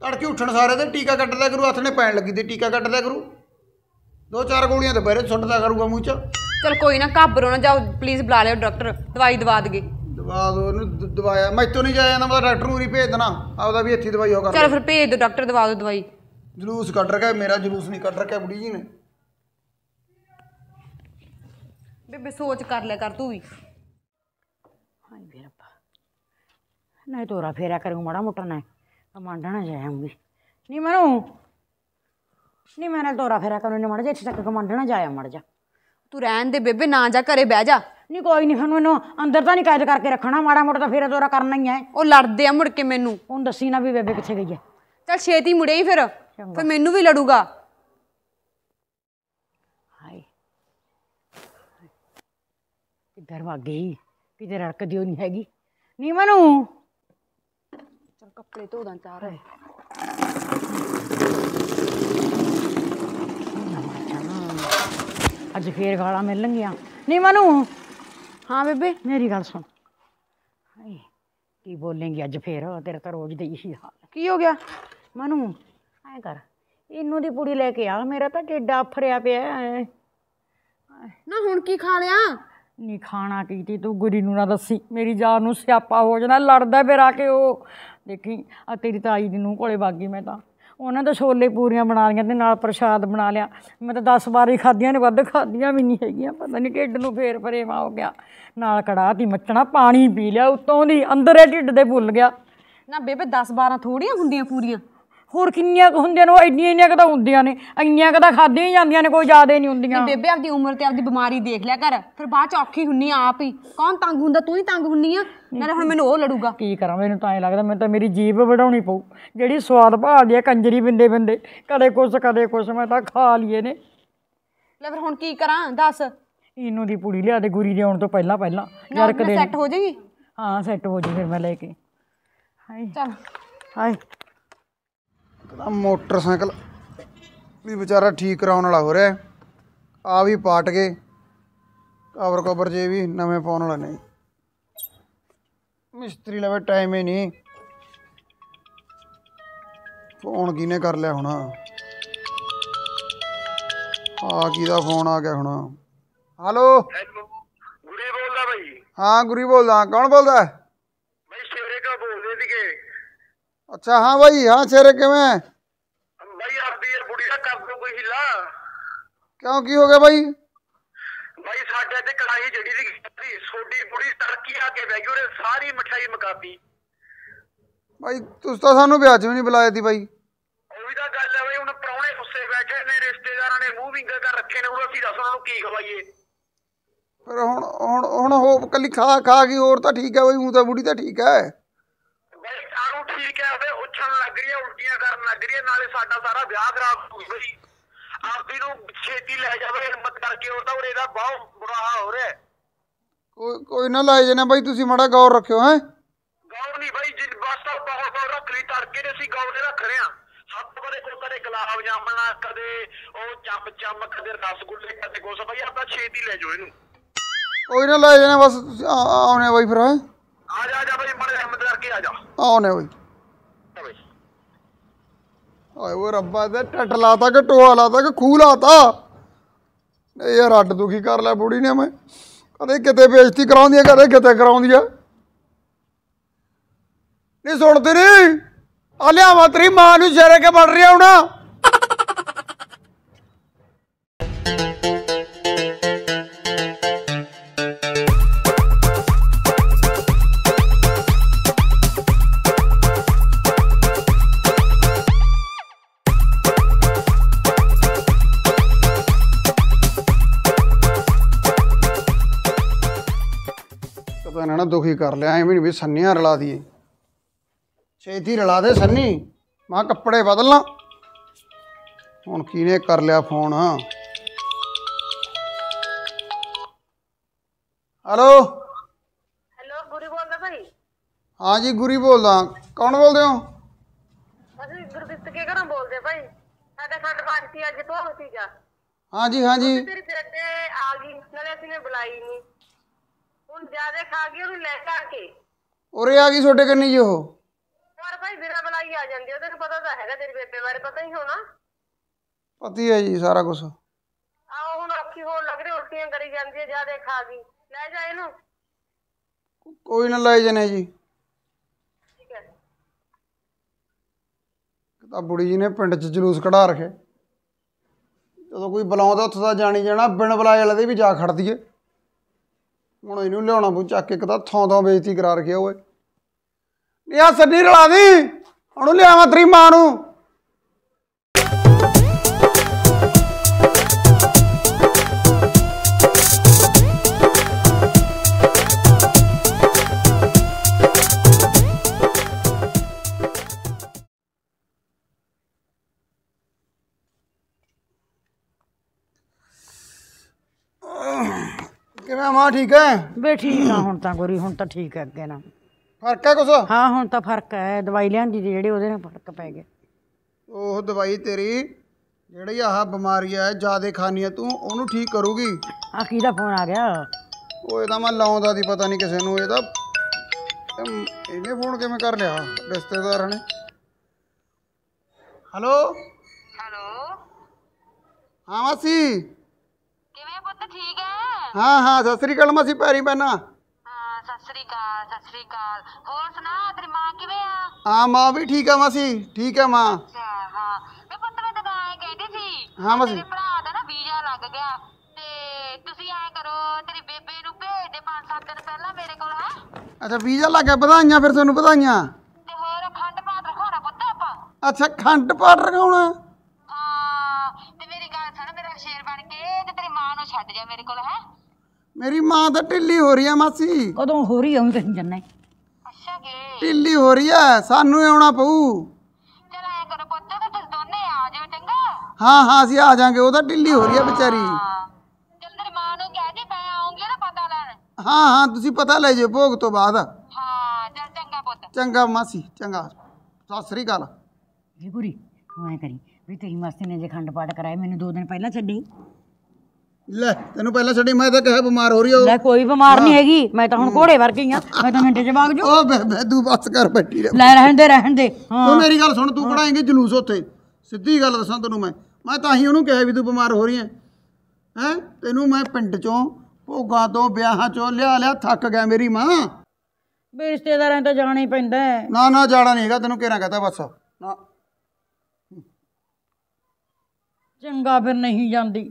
ਤੜਕੇ ਉੱਠਣ ਸਾਰੇ ਤੇ ਟੀਕਾ ਕੱਟਦਾ ਕਰੂ ਹੱਥ ਨੇ ਪੈਣ ਲੱਗੀ ਤੇ ਟੀਕਾ ਕੱਟਦਾ ਕਰੂ ਦੋ ਚਾਰ ਗੋਲੀਆਂ ਤੇ ਬਹਿਰੇ ਸੁੱਟਦਾ ਕਰੂਗਾ ਮੂੰਹ ਚ ਚਲ ਕੋਈ ਨਾ ਘਾਬਰੋ ਨਾ ਜਾਓ ਪਲੀਜ਼ ਬੁਲਾ ਲਿਓ ਡਾਕਟਰ ਦਵਾਈ ਦਵਾ ਦਗੇ ਦਵਾ ਦੋ ਉਹਨੂੰ ਦਵਾਇਆ ਦਵਾਇਆ ਮੈਥੋਂ ਨਹੀਂ ਜਾਇਆ ਨਾ ਮੈਂ ਡਾਕਟਰ ਨੂੰ ਉਰੀ ਭੇਜ ਦੇਣਾ ਆਪਦਾ ਵੀ ਇੱਥੇ ਦਵਾਈ ਹੋ ਕਰ ਚਲ ਫਿਰ ਭੇਜ ਦਿਓ ਡਾਕਟਰ ਦਵਾ ਦਿਓ ਦਵਾਈ ਜਲੂਸ ਕੱਢ ਰਿਹਾ ਮੇਰਾ ਜਲੂਸ ਨਹੀਂ ਕੱਢ ਰਿਹਾ ਬੁੜੀ ਜੀ ਨੇ ਬੇਬੇ ਸੋਚ ਕਰ ਲਿਆ ਕਰ ਤੂੰ ਵੀ ਹਾਂ ਮੇਰਾ ਨਹੀਂ ਤੋਰਾ फेरा करूँगा माड़ा मोटा ना मांडा ना जाऊँगी नहीं मनो ਨਹੀਂ ਮੈਂ ਨਾਲ ਤੋਰਾ ਫੇਰਾ ਕਰਨ ਨੇ ਮੜ ਜੇ ਇੱਥੇ ਤੱਕ ਕਮਾਂਡਣਾ ਜਾਇਆ ਮੜ ਜਾ ਤੂੰ ਰਹਿਣ ਦੇ ਬੇਬੇ ਨਾ ਜਾ ਘਰੇ ਬਹਿ ਜਾ ਨਹੀਂ ਕੋਈ ਨਹੀਂ ਫਿਰ ਮੈਨੂੰ ਅੰਦਰ ਤਾਂ ਨਹੀਂ ਕੈਦ ਕਰਕੇ ਰੱਖਣਾ ਮਾੜਾ ਮੋਟਾ ਤਾਂ ਫੇਰਾ ਤੋਰਾ ਕਰਨਾ ਹੀ ਐ ਉਹ ਲੜਦੇ ਆ ਮੁੜ ਕੇ ਮੈਨੂੰ ਹੁਣ ਦੱਸੀ ਨਾ ਵੀ ਬੇਬੇ ਕਿੱਥੇ ਗਈ ਐ ਚੱਲ ਛੇਤੀ ਮੁੜੇ ਹੀ ਫਿਰ ਫਿਰ ਮੈਨੂੰ ਵੀ ਲੜੂਗਾ ਹਾਏ ਕਿੱਧਰ ਭੱਗ ਗਈ ਕਿਤੇ ਰੜਕਦੀ ਹੋਣੀ ਹੈਗੀ ਨਹੀਂ ਮਨੂੰ ਕੱਪੜੇ ਧੋਦਾਂ ਚਾਹ ਰਹੇ ਅੱਜ ਫੇਰ ਗਾਲਾਂ ਮਿਲਣਗੀਆਂ ਨਹੀਂ ਮਨੂ ਹਾਂ ਬੇਬੇ ਮੇਰੀ ਗੱਲ ਸੁਣ ਹਾਏ ਕੀ ਬੋਲੇਂਗੀ ਅੱਜ ਫੇਰ ਤੇਰਾ ਤਾਂ ਰੋਜ਼ ਦੇ ਇਹੀ ਹਾਲ ਕੀ ਹੋ ਗਿਆ ਮਨੂ ਐ ਕਰ ਇਹਨੂੰ ਦੀ ਪੂੜੀ ਲੈ ਕੇ ਆ ਮੇਰਾ ਤਾਂ ਢਿੱਡ ਫਰਿਆ ਪਿਆ ਨਾ ਹੁਣ ਕੀ ਖਾ ਲਿਆ ਨਹੀਂ ਖਾਣਾ ਕੀਤੀ ਤੂੰ ਗੁਰੀ ਨੂੰ ਨਾ ਦੱਸੀ ਮੇਰੀ ਜਾਨ ਨੂੰ ਸਿਆਪਾ ਹੋ ਜਾਣਾ ਲੜਦਾ ਫਿਰ ਆ ਕੇ ਉਹ ਦੇਖੀ ਆ ਤੇਰੀ ਤਾਈ ਦੀ ਨੂੰ ਕੋਲੇ ਵਾਗੀ ਮੈਂ ਤਾਂ ਉਹਨਾਂ ਦਾ ਛੋਲੇ ਪੂਰੀਆਂ ਬਣਾ ਲੀਆਂ ਤੇ ਨਾਲ ਪ੍ਰਸ਼ਾਦ ਬਣਾ ਲਿਆ ਮੈਂ ਤਾਂ 10 ਹੀ ਖਾਧੀਆਂ ਨੇ ਵੱਧ ਖਾਧੀਆਂ ਵੀ ਨਹੀਂ ਹੈਗੀਆਂ ਪਤਾ ਨਹੀਂ ਢਿੱਡ ਨੂੰ ਫੇਰ ਫਰੇਵਾ ਹੋ ਗਿਆ ਨਾਲ ਕੜਾ ਦੀ ਮੱਚਣਾ ਪਾਣੀ ਪੀ ਲਿਆ ਉਤੋਂ ਦੀ ਅੰਦਰ ਇਹ ਢਿੱਡ ਦੇ ਭੁੱਲ ਗਿਆ ਨਾ ਬੇਬੇ 10 12 ਥੋੜੀਆਂ ਹੁੰਦੀਆਂ ਪੂਰੀਆਂ ਹੋਰ ਕਿੰਨੀਆਂ ਕੁ ਹੁੰਦੀਆਂ ਨੇ ਉਹ ਇੰਨੀਆਂ ਇੰਨੀਆਂ ਕੁ ਤਾਂ ਹੁੰਦੀਆਂ ਨੇ ਇੰਨੀਆਂ ਕੁ ਤਾਂ ਖਾਦੀਆਂ ਹੀ ਜਾਂਦੀਆਂ ਨੇ ਕੋਈ ਜ਼ਿਆਦਾ ਨਹੀਂ ਹੁੰਦੀਆਂ ਬੇਬੇ ਆਪਦੀ ਉਮਰ ਤੇ ਆਪਦੀ ਬਿਮਾਰੀ ਦੇਖ ਲਿਆ ਕਰ ਫਿਰ ਬਾਅਦ ਚ ਔਖੀ ਹੁੰਨੀ ਆਪ ਹੀ ਕੌਣ ਤੰਗ ਹੁੰਦਾ ਤੂੰ ਹੀ ਤੰਗ ਹੁੰਨੀ ਆ ਨਾਲੇ ਹੁਣ ਮੈਨੂੰ ਉਹ ਲੜੂਗਾ ਕੀ ਕਰਾਂ ਮੈਨੂੰ ਤਾਂ ਐ ਲੱਗਦਾ ਮੈਨੂੰ ਤਾਂ ਮੇਰੀ ਜੀਬ ਵਡਾਉਣੀ ਪਊ ਜਿਹੜੀ ਸਵਾਦ ਭਾਲਦੀ ਆ ਕੰਜਰੀ ਬਿੰਦੇ ਬਿੰਦੇ ਕਦੇ ਕੁਛ ਕਦੇ ਕੁਛ ਮੈਂ ਤਾਂ ਖਾ ਲਈਏ ਨੇ ਲੈ ਫਿਰ ਹੁਣ ਕੀ ਕਰਾਂ ਦੱਸ ਇਹਨੂੰ ਦੀ ਪੁੜੀ ਲਿਆ ਦੇ ਗੁਰੀ ਦੇ ਆਉਣ ਤੋਂ ਪਹਿਲਾਂ ਪਹਿਲਾਂ ਯਾਰ ਕਦੇ ਸੈੱਟ ਹੋ ਜਾਈ ਹਾਂ ਸੈੱਟ ਹੋ ਜਾਈ ਫਿਰ ਮੈਂ ਲੈ ਕੇ ਹਾਏ ਚਲ ਹਾਏ ਕਿਹੜਾ ਮੋਟਰਸਾਈਕਲ ਵੀ ਵਿਚਾਰਾ ਠੀਕ ਕਰਾਉਣ ਵਾਲਾ ਹੋ ਰਿਹਾ ਆ ਵੀ ਪਾਟ ਗਏ ਕਵਰ ਕਵਰ ਜੇ ਵੀ ਨਵੇਂ ਪਾਉਣ ਵਾਲਾ ਨਹੀਂ ਮਿਸਤਰੀ ਲਵੇ ਟਾਈਮ ਹੀ ਨਹੀਂ ਫੋਨ ਕਿਨੇ ਕਰ ਲਿਆ ਹੁਣ ਆ ਕੀ ਦਾ ਫੋਨ ਆ ਗਿਆ ਹੁਣ ਹਲੋ ਗੁਰੀ ਬੋਲਦਾ ਭਾਈ ਹਾਂ ਗੁਰੀ ਬੋਲਦਾ ਕੌਣ ਬੋਲਦਾ ਅੱਛਾ ਹਾਂ ਬਾਈ ਹਾਂ ਸ਼ੇਰੇ ਕਿਵੇਂ ਬਾਈ ਆਪਦੀ ਯਾਰ ਬੁੜੀ ਦਾ ਕਰ ਦੋ ਕੋਈ ਹਿੱਲਾ ਕਿਉਂ ਕੀ ਹੋ ਗਿਆ ਬਾਈ ਬਾਈ ਸਾਡੇ ਤੇ ਕੜਾਈ ਜਿਹੜੀ ਸੀ ਛੋਡੀ ਬੁੜੀ ਤੜਕੀ ਆ ਕੇ ਬਹਿ ਗਈ ਉਹਨੇ ਸਾਰੀ ਮਠਾਈ ਮਕਾਤੀ ਬਾਈ ਤੁਸੀਂ ਤਾਂ ਸਾਨੂੰ ਵਿਆਹ 'ਚ ਵੀ ਨਹੀਂ ਬੁਲਾਇਆ ਸੀ ਬਾਈ ਵੀ ਤਾਂ ਗੱਲ ਹੈ ਬਾਈ ਹੁਣ ਪਰੌਣੇ ਗੁੱਸੇ ਬੈਠੇ ਨੇ ਰਿਸ਼ਤੇਦਾਰਾਂ ਨੇ ਮੂੰਹ ਵਿੰਗਾ ਕਰ ਰੱਖੇ ਨੇ ਉਹ ਅਸੀਂ ਦੱਸ ਉਹਨਾਂ ਨੂੰ ਕੀ ਖਵਾਈਏ ਪਰ ਹੁਣ ਹੁਣ ਹੁਣ ਹੋਪ ਕੱਲੀ ਖਾ ਖਾ ਗਈ ਹੋਰ ਤਾਂ ਠੀਕ ਹੈ ਬਈ ਮੂੰਹ ਤਾਂ ਬੁੜੀ ਤਾਂ ਠੀਕ ਹੈ ਬਈ ਸਾਰੂ ਠੀਕ ਹੈ ਲੱਗ ਰਹੀ ਹੈ ਉਲਟੀਆਂ ਕਰਨ ਲੱਗ ਰਹੀ ਹੈ ਨਾਲੇ ਸਾਡਾ ਸਾਰਾ ਵਿਆਹ ਖਰਾਬ ਹੋ ਗਿਆ ਜੀ ਆਪਦੀ ਨੂੰ ਛੇਤੀ ਲੈ ਜਾਵੇ ਹਿੰਮਤ ਕਰਕੇ ਉਹ ਤਾਂ ਉਹਦਾ ਬਹੁਤ ਬੁਰਾ ਹਾਲ ਹੋ ਰਿਹਾ ਕੋਈ ਕੋਈ ਨਾ ਲਾਏ ਜਨੇ ਬਾਈ ਤੁਸੀਂ ਮੜਾ ਗੌਰ ਰੱਖਿਓ ਹੈ ਗੌਰ ਨਹੀਂ ਬਾਈ ਜਿੰਨ ਬਸ ਤਾਂ ਬਹੁਤ ਬਹੁਤ ਰੱਖ ਲਈ ਤੜਕੇ ਦੇ ਅਸੀਂ ਗੌਰ ਦੇ ਰੱਖ ਰਹੇ ਆ ਸਭ ਤੋਂ ਬੜੇ ਕੋਈ ਕਦੇ ਗਲਾਬ ਜਾਮਣਾ ਕਦੇ ਉਹ ਚੰਪ ਚੰਮ ਕਦੇ ਰਸਗੁੱਲੇ ਕਦੇ ਗੋਸ ਬਾਈ ਆਪਾਂ ਛੇਤੀ ਲੈ ਜਾਓ ਇਹਨੂੰ ਕੋਈ ਨਾ ਲਾਏ ਜਨੇ ਬਸ ਆਉਣੇ ਬਾਈ ਫਿਰ ਆ ਜਾ ਆ ਜਾ ਬਾਈ ਮੜੇ ਹਿੰਮਤ ਕਰਕੇ ਆ ਜਾ ਆਉਣੇ ਬਾਈ ਆਏ ਉਹ ਰੱਬਾ ਤੇ ਟੱਟ ਲਾਤਾ ਕਿ ਟੋਆ ਲਾਤਾ ਕਿ ਖੂ ਲਾਤਾ ਨਹੀਂ ਯਾਰ ਅੱਡ ਦੁਖੀ ਕਰ ਲੈ ਬੁੜੀ ਨੇ ਮੈਂ ਕਦੇ ਕਿਤੇ ਬੇਇੱਜ਼ਤੀ ਕਰਾਉਂਦੀ ਆ ਕਦੇ ਕਿਤੇ ਕਰਾਉਂਦੀ ਆ ਨਹੀਂ ਸੁਣਦੇ ਨਹੀਂ ਆ ਲਿਆਵਾ ਤੇਰੀ ਮਾਂ ਨੂੰ ਸ਼ੇਰੇ ਕੇ ਬੜ ਰਿਹਾ ਹੁਣਾ ਨਾ ਦੁਖੀ ਕਰ ਲਿਆ ਐਵੇਂ ਨਹੀਂ ਵੀ ਸੰਨੀਆਂ ਰਲਾ ਦੀਏ ਛੇਤੀ ਰਲਾ ਦੇ ਸੰਨੀ ਮਾਂ ਕੱਪੜੇ ਬਦਲ ਲਾਂ ਹੁਣ ਕਿਨੇ ਕਰ ਲਿਆ ਫੋਨ ਹਲੋ ਹਲੋ ਗੁਰੀ ਬੋਲਦਾ ਭਾਈ ਹਾਂ ਜੀ ਗੁਰੀ ਬੋਲਦਾ ਕੌਣ ਬੋਲਦੇ ਹੋ ਅਸੀਂ ਗੁਰਦਿੱਤ ਕੇ ਘਰੋਂ ਬੋਲਦੇ ਭਾਈ ਸਾਡਾ ਖੰਡ ਪਾਠ ਅੱਜ ਤੋਂ ਭੋਗ ਸੀਗਾ ਹਾਂ ਜੀ ਹਾਂ ਜੀ ਤੇਰੀ ਫਿਰ ਤੇ ਆ ਗਈ ਨਾਲੇ ਅਸੀਂ ਨੇ ਬੁਲਾਈ ਨਹੀਂ ਹੁਣ ਜਿਆਦੇ ਖਾ ਗਈ ਉਹਨੂੰ ਲੈ ਜਾ ਕੇ ਉਰੇ ਆ ਗਈ ਛੋਟੇ ਕੰਨੀ ਜੀ ਉਹ ਪਰ ਭਾਈ ਵੀਰਾ ਬਲਾਈ ਆ ਜਾਂਦੀ ਉਹ ਤੈਨੂੰ ਪਤਾ ਤਾਂ ਹੈਗਾ ਤੇਰੀ ਬੇਬੇ ਬਾਰੇ ਪਤਾ ਹੀ ਹੋਣਾ ਪਤੀ ਹੈ ਜੀ ਸਾਰਾ ਕੁਝ ਆਹ ਹੁਣ ਅੱਖੀ ਹੋਣ ਲੱਗ ਰਹੀ ਉਲਟੀਆਂ ਕਰੀ ਜਾਂਦੀ ਹੈ ਜਿਆਦੇ ਖਾ ਗਈ ਲੈ ਜਾ ਇਹਨੂੰ ਕੋਈ ਨਾ ਲੈ ਜਨੇ ਜੀ ਠੀਕ ਹੈ ਤਾਂ ਬੁੜੀ ਜੀ ਨੇ ਪਿੰਡ 'ਚ ਜਲੂਸ ਕਢਾ ਰਖੇ ਜਦੋਂ ਕੋਈ ਬੁਲਾਉਂਦਾ ਉੱਥੇ ਤਾਂ ਜਾਣੀ ਜਾਣਾ ਬਿਨ ਬੁਲਾਏ ਵਾਲੇ ਦੇ ਵੀ ਜਾ ਖੜਦੀ ਹੁਣ ਇਹਨੂੰ ਲਿਆਉਣਾ ਪਊ ਚੱਕ ਇੱਕ ਤਾਂ ਥਾਂ ਥਾਂ ਬੇਇੱਜ਼ਤੀ ਕਰਾ ਰਖਿਆ ਓਏ ਇਹ ਆ ਸੱਡੀ ਰਲਾ ਦੀ ਹੁਣ ਲਿਆਵਾਂ ਤੇਰੀ ਮਾਂ ਨੂੰ ਮਾਂ ਠੀਕ ਹੈ ਵੇ ਠੀਕ ਆ ਹੁਣ ਤਾਂ ਗੋਰੀ ਹੁਣ ਤਾਂ ਠੀਕ ਹੈ ਅੱਗੇ ਨਾ ਫਰਕ ਹੈ ਕੁਛ ਹਾਂ ਹੁਣ ਤਾਂ ਫਰਕ ਹੈ ਦਵਾਈ ਲਿਆਂਦੀ ਸੀ ਜਿਹੜੀ ਉਹਦੇ ਨਾਲ ਫਰਕ ਪੈ ਗਿਆ ਉਹ ਦਵਾਈ ਤੇਰੀ ਜਿਹੜੀ ਆਹ ਬਿਮਾਰੀ ਹੈ ਜਿਆਦੇ ਖਾਨੀ ਹੈ ਤੂੰ ਉਹਨੂੰ ਠੀਕ ਕਰੂਗੀ ਆ ਕੀ ਦਾ ਫੋਨ ਆ ਗਿਆ ਉਹ ਇਹਦਾ ਮੈਂ ਲਾਉਂਦਾ ਦੀ ਪਤਾ ਨਹੀਂ ਕਿਸੇ ਨੂੰ ਇਹਦਾ ਇਹਨੇ ਫੋਨ ਕਿਵੇਂ ਕਰ ਲਿਆ ਰਿਸ਼ਤੇਦਾਰ ਨੇ ਹੈਲੋ ਹੈਲੋ ਹਾਂ ਮਾਸੀ ਕਿਵੇਂ ਪੁੱਤ ਠੀਕ ਹੈ ਹਾਂ ਹਾਂ ਸਤਿ ਸ੍ਰੀ ਅਕਾਲ ਮਾਸੀ ਪੈਰੀ ਪੈਣਾ ਹਾਂ ਸਤਿ ਸ੍ਰੀ ਅਕਾਲ ਸਤਿ ਸ੍ਰੀ ਅਕਾਲ ਹੋਰ ਸੁਣਾ ਤੇਰੀ ਮਾਂ ਕਿਵੇਂ ਆ ਹਾਂ ਮਾਂ ਵੀ ਠੀਕ ਆ ਮਾਸੀ ਠੀਕ ਆ ਮਾਂ ਅੱਛਾ ਹਾਂ ਮੈਂ ਪੁੱਤ ਦਿਨ ਆਏ ਕਹਿੰਦੀ ਸੀ ਹਾਂ ਮਾਸੀ। ਤੇ ਭਰਾ ਦਾ ਨਾ ਵੀਜ਼ਾ ਲੱਗ ਗਿਆ ਤੇ ਤੁਸੀਂ ਐਂ ਕਰੋ ਤੇਰੀ ਬੇਬੇ ਨੂੰ ਭੇਜ ਦੇ 5-7 ਦਿਨ ਪਹਿਲਾਂ ਮੇਰੇ ਕੋਲ ਹੈ ਅੱਛਾ ਵੀਜ਼ਾ ਲੱਗ ਗਿਆ ਵਧਾਈਆਂ ਫਿਰ ਤੁਹਾਨੂੰ ਵਧਾਈਆਂ ਤੇ ਹੋਰ ਖੰਡ ਪਾਠ ਰਖਾਉਣਾ ਪੁੱਤ ਆਪਾਂ ਅੱਛਾ ਖੰਡ ਪਾਠ ਰਖਾਉਣਾ ਹਾਂ ਤੇ ਮੇਰੀ ਗੱਲ ਸੁਣ ਮੇਰਾ ਸ਼ੇਰ ਬਣ ਕੇ ਤੇ ਤੇਰੀ ਮਾਂ ਨੂੰ ਛੱਡ ਜਾ ਮੇਰੇ ਕੋਲ ਹੈ ਮੇਰੀ ਮਾਂ ਤਾਂ ਢਿੱਲੀ ਹੋ ਰਹੀ ਆ ਮਾਸੀ ਕਦੋਂ ਹੋ ਰਹੀ ਆ ਤੁਸੀਂ ਜੰਨੇ ਅੱਛਾ ਜੀ ਢਿੱਲੀ ਹੋ ਰਹੀ ਆ ਸਾਨੂੰ ਆਉਣਾ ਪਊ ਚਲ ਐ ਕਰੋ ਪੁੱਤ ਤੇ ਤੁਸੀਂ ਦੋਨੇ ਆ ਜਾਓ ਚੰਗਾ ਹਾਂ ਹਾਂ ਅਸੀਂ ਆ ਜਾਾਂਗੇ ਉਹ ਤਾਂ ਢਿੱਲੀ ਹੋ ਰਹੀ ਆ ਵਿਚਾਰੀ ਚਲ ਮਾਂ ਨੂੰ ਕਹਿ ਦੇ ਮੈਂ ਆਉਂਗੀ ਨਾ ਪਤਾ ਲੈਣ ਹਾਂ ਹਾਂ ਤੁਸੀਂ ਪਤਾ ਲੈ ਜਿਓ ਭੋਗ ਤੋਂ ਬਾਅਦ ਹਾਂ ਚਲ ਚੰਗਾ ਪੁੱਤ ਚੰਗਾ ਮਾਸੀ ਚੰਗਾ ਸਤਿ ਸ੍ਰੀ ਅਕਾਲ ਜੀ ਗੁਰੀ ਮੈਂ ਕਰੀ ਵੀ ਤੇਰੀ ਮਾਸੀ ਨੇ ਜੇ ਖੰਡ ਪਾਟ ਕਰਾਇਆ ਮੈਨੂੰ ਦੋ ਦਿਨ ਪਹਿਲਾਂ ਛੱਡੀ ਲੈ ਤੈਨੂੰ ਪਹਿਲਾਂ ਛੱਡੀ ਮੈਂ ਤਾਂ ਕਹੇ ਬਿਮਾਰ ਹੋ ਰਹੀ ਹੋ ਲੈ ਕੋਈ ਬਿਮਾਰ ਨਹੀਂ ਹੈਗੀ ਮੈਂ ਤਾਂ ਹੁਣ ਘੋੜੇ ਵਰਗੀ ਆ ਮੈਂ ਤਾਂ ਮਿੰਟੇ ਚ ਭਾਗ ਜੂ ਓ ਬੇਬੇ ਤੂੰ ਬਸ ਕਰ ਬੈਠੀ ਰਹਿ ਲੈ ਰਹਿਣ ਦੇ ਰਹਿਣ ਦੇ ਤੂੰ ਮੇਰੀ ਗੱਲ ਸੁਣ ਤੂੰ ਪੜਾਏਂਗੇ ਜਲੂਸ ਉੱਥੇ ਸਿੱਧੀ ਗੱਲ ਦੱਸਾਂ ਤੈਨੂੰ ਮੈਂ ਮੈਂ ਤਾਂ ਹੀ ਉਹਨੂੰ ਕਿਹਾ ਵੀ ਤੂੰ ਬਿਮਾਰ ਹੋ ਰਹੀ ਹੈ ਹੈ ਤੈਨੂੰ ਮੈਂ ਪਿੰਡ ਚੋਂ ਭੋਗਾ ਤੋਂ ਵਿਆਹਾਂ ਚੋਂ ਲਿਆ ਲਿਆ ਥੱਕ ਗਿਆ ਮੇਰੀ ਮਾਂ ਬੇ ਰਿਸ਼ਤੇਦਾਰਾਂ ਤਾਂ ਜਾਣਾ ਹੀ ਪੈਂਦਾ ਨਾ ਨਾ ਜਾਣਾ ਨਹੀਂ ਹੈਗਾ ਤੈਨੂੰ ਕਿਹੜਾ ਕਹਤਾ ਬਸ ਨਾ ਚੰਗਾ ਫਿਰ ਨਹੀਂ ਜਾਂਦੀ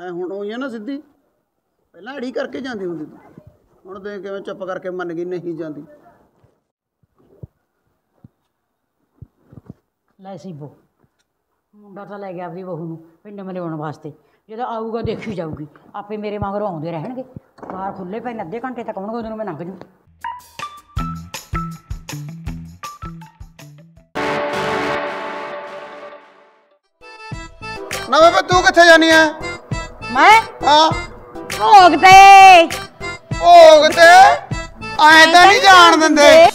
ਐ ਹੁਣ ਹੋਈ ਹੈ ਨਾ ਸਿੱਧੀ ਪਹਿਲਾਂ ਅੜੀ ਕਰਕੇ ਜਾਂਦੀ ਹੁੰਦੀ ਸੀ ਹੁਣ ਤੇ ਕਿਵੇਂ ਚੁੱਪ ਕਰਕੇ ਮੰਨ ਗਈ ਨਹੀਂ ਜਾਂਦੀ ਲੈ ਸੀ ਬੋ ਮੁੰਡਾ ਤਾਂ ਲੈ ਗਿਆ ਆਪਣੀ ਬਹੂ ਨੂੰ ਪਿੰਡ ਆਉਣ ਵਾਸਤੇ ਜਦੋਂ ਆਊਗਾ ਦੇਖੀ ਜਾਊਗੀ ਆਪੇ ਮੇਰੇ ਮਗਰ ਆਉਂਦੇ ਰਹਿਣਗੇ ਬਾਹਰ ਖੁੱਲੇ ਪੈਣ ਅੱਧੇ ਘੰਟੇ ਤੱਕ ਆਉਣਗੇ ਉਹਨੂੰ ਮੈਂ ਲੰਘ ਜੂ ਨਾ ਬਾਬਾ ਤੂੰ ਕਿੱਥੇ ਜਾਨੀ ਆ ਮੈਂ ਹਾਂ ਭੋਗਦੇ ਭੋਗਦੇ ਭੋਗ ਐ ਤਾਂ ਨਹੀਂ ਜਾਣ ਦਿੰਦੇ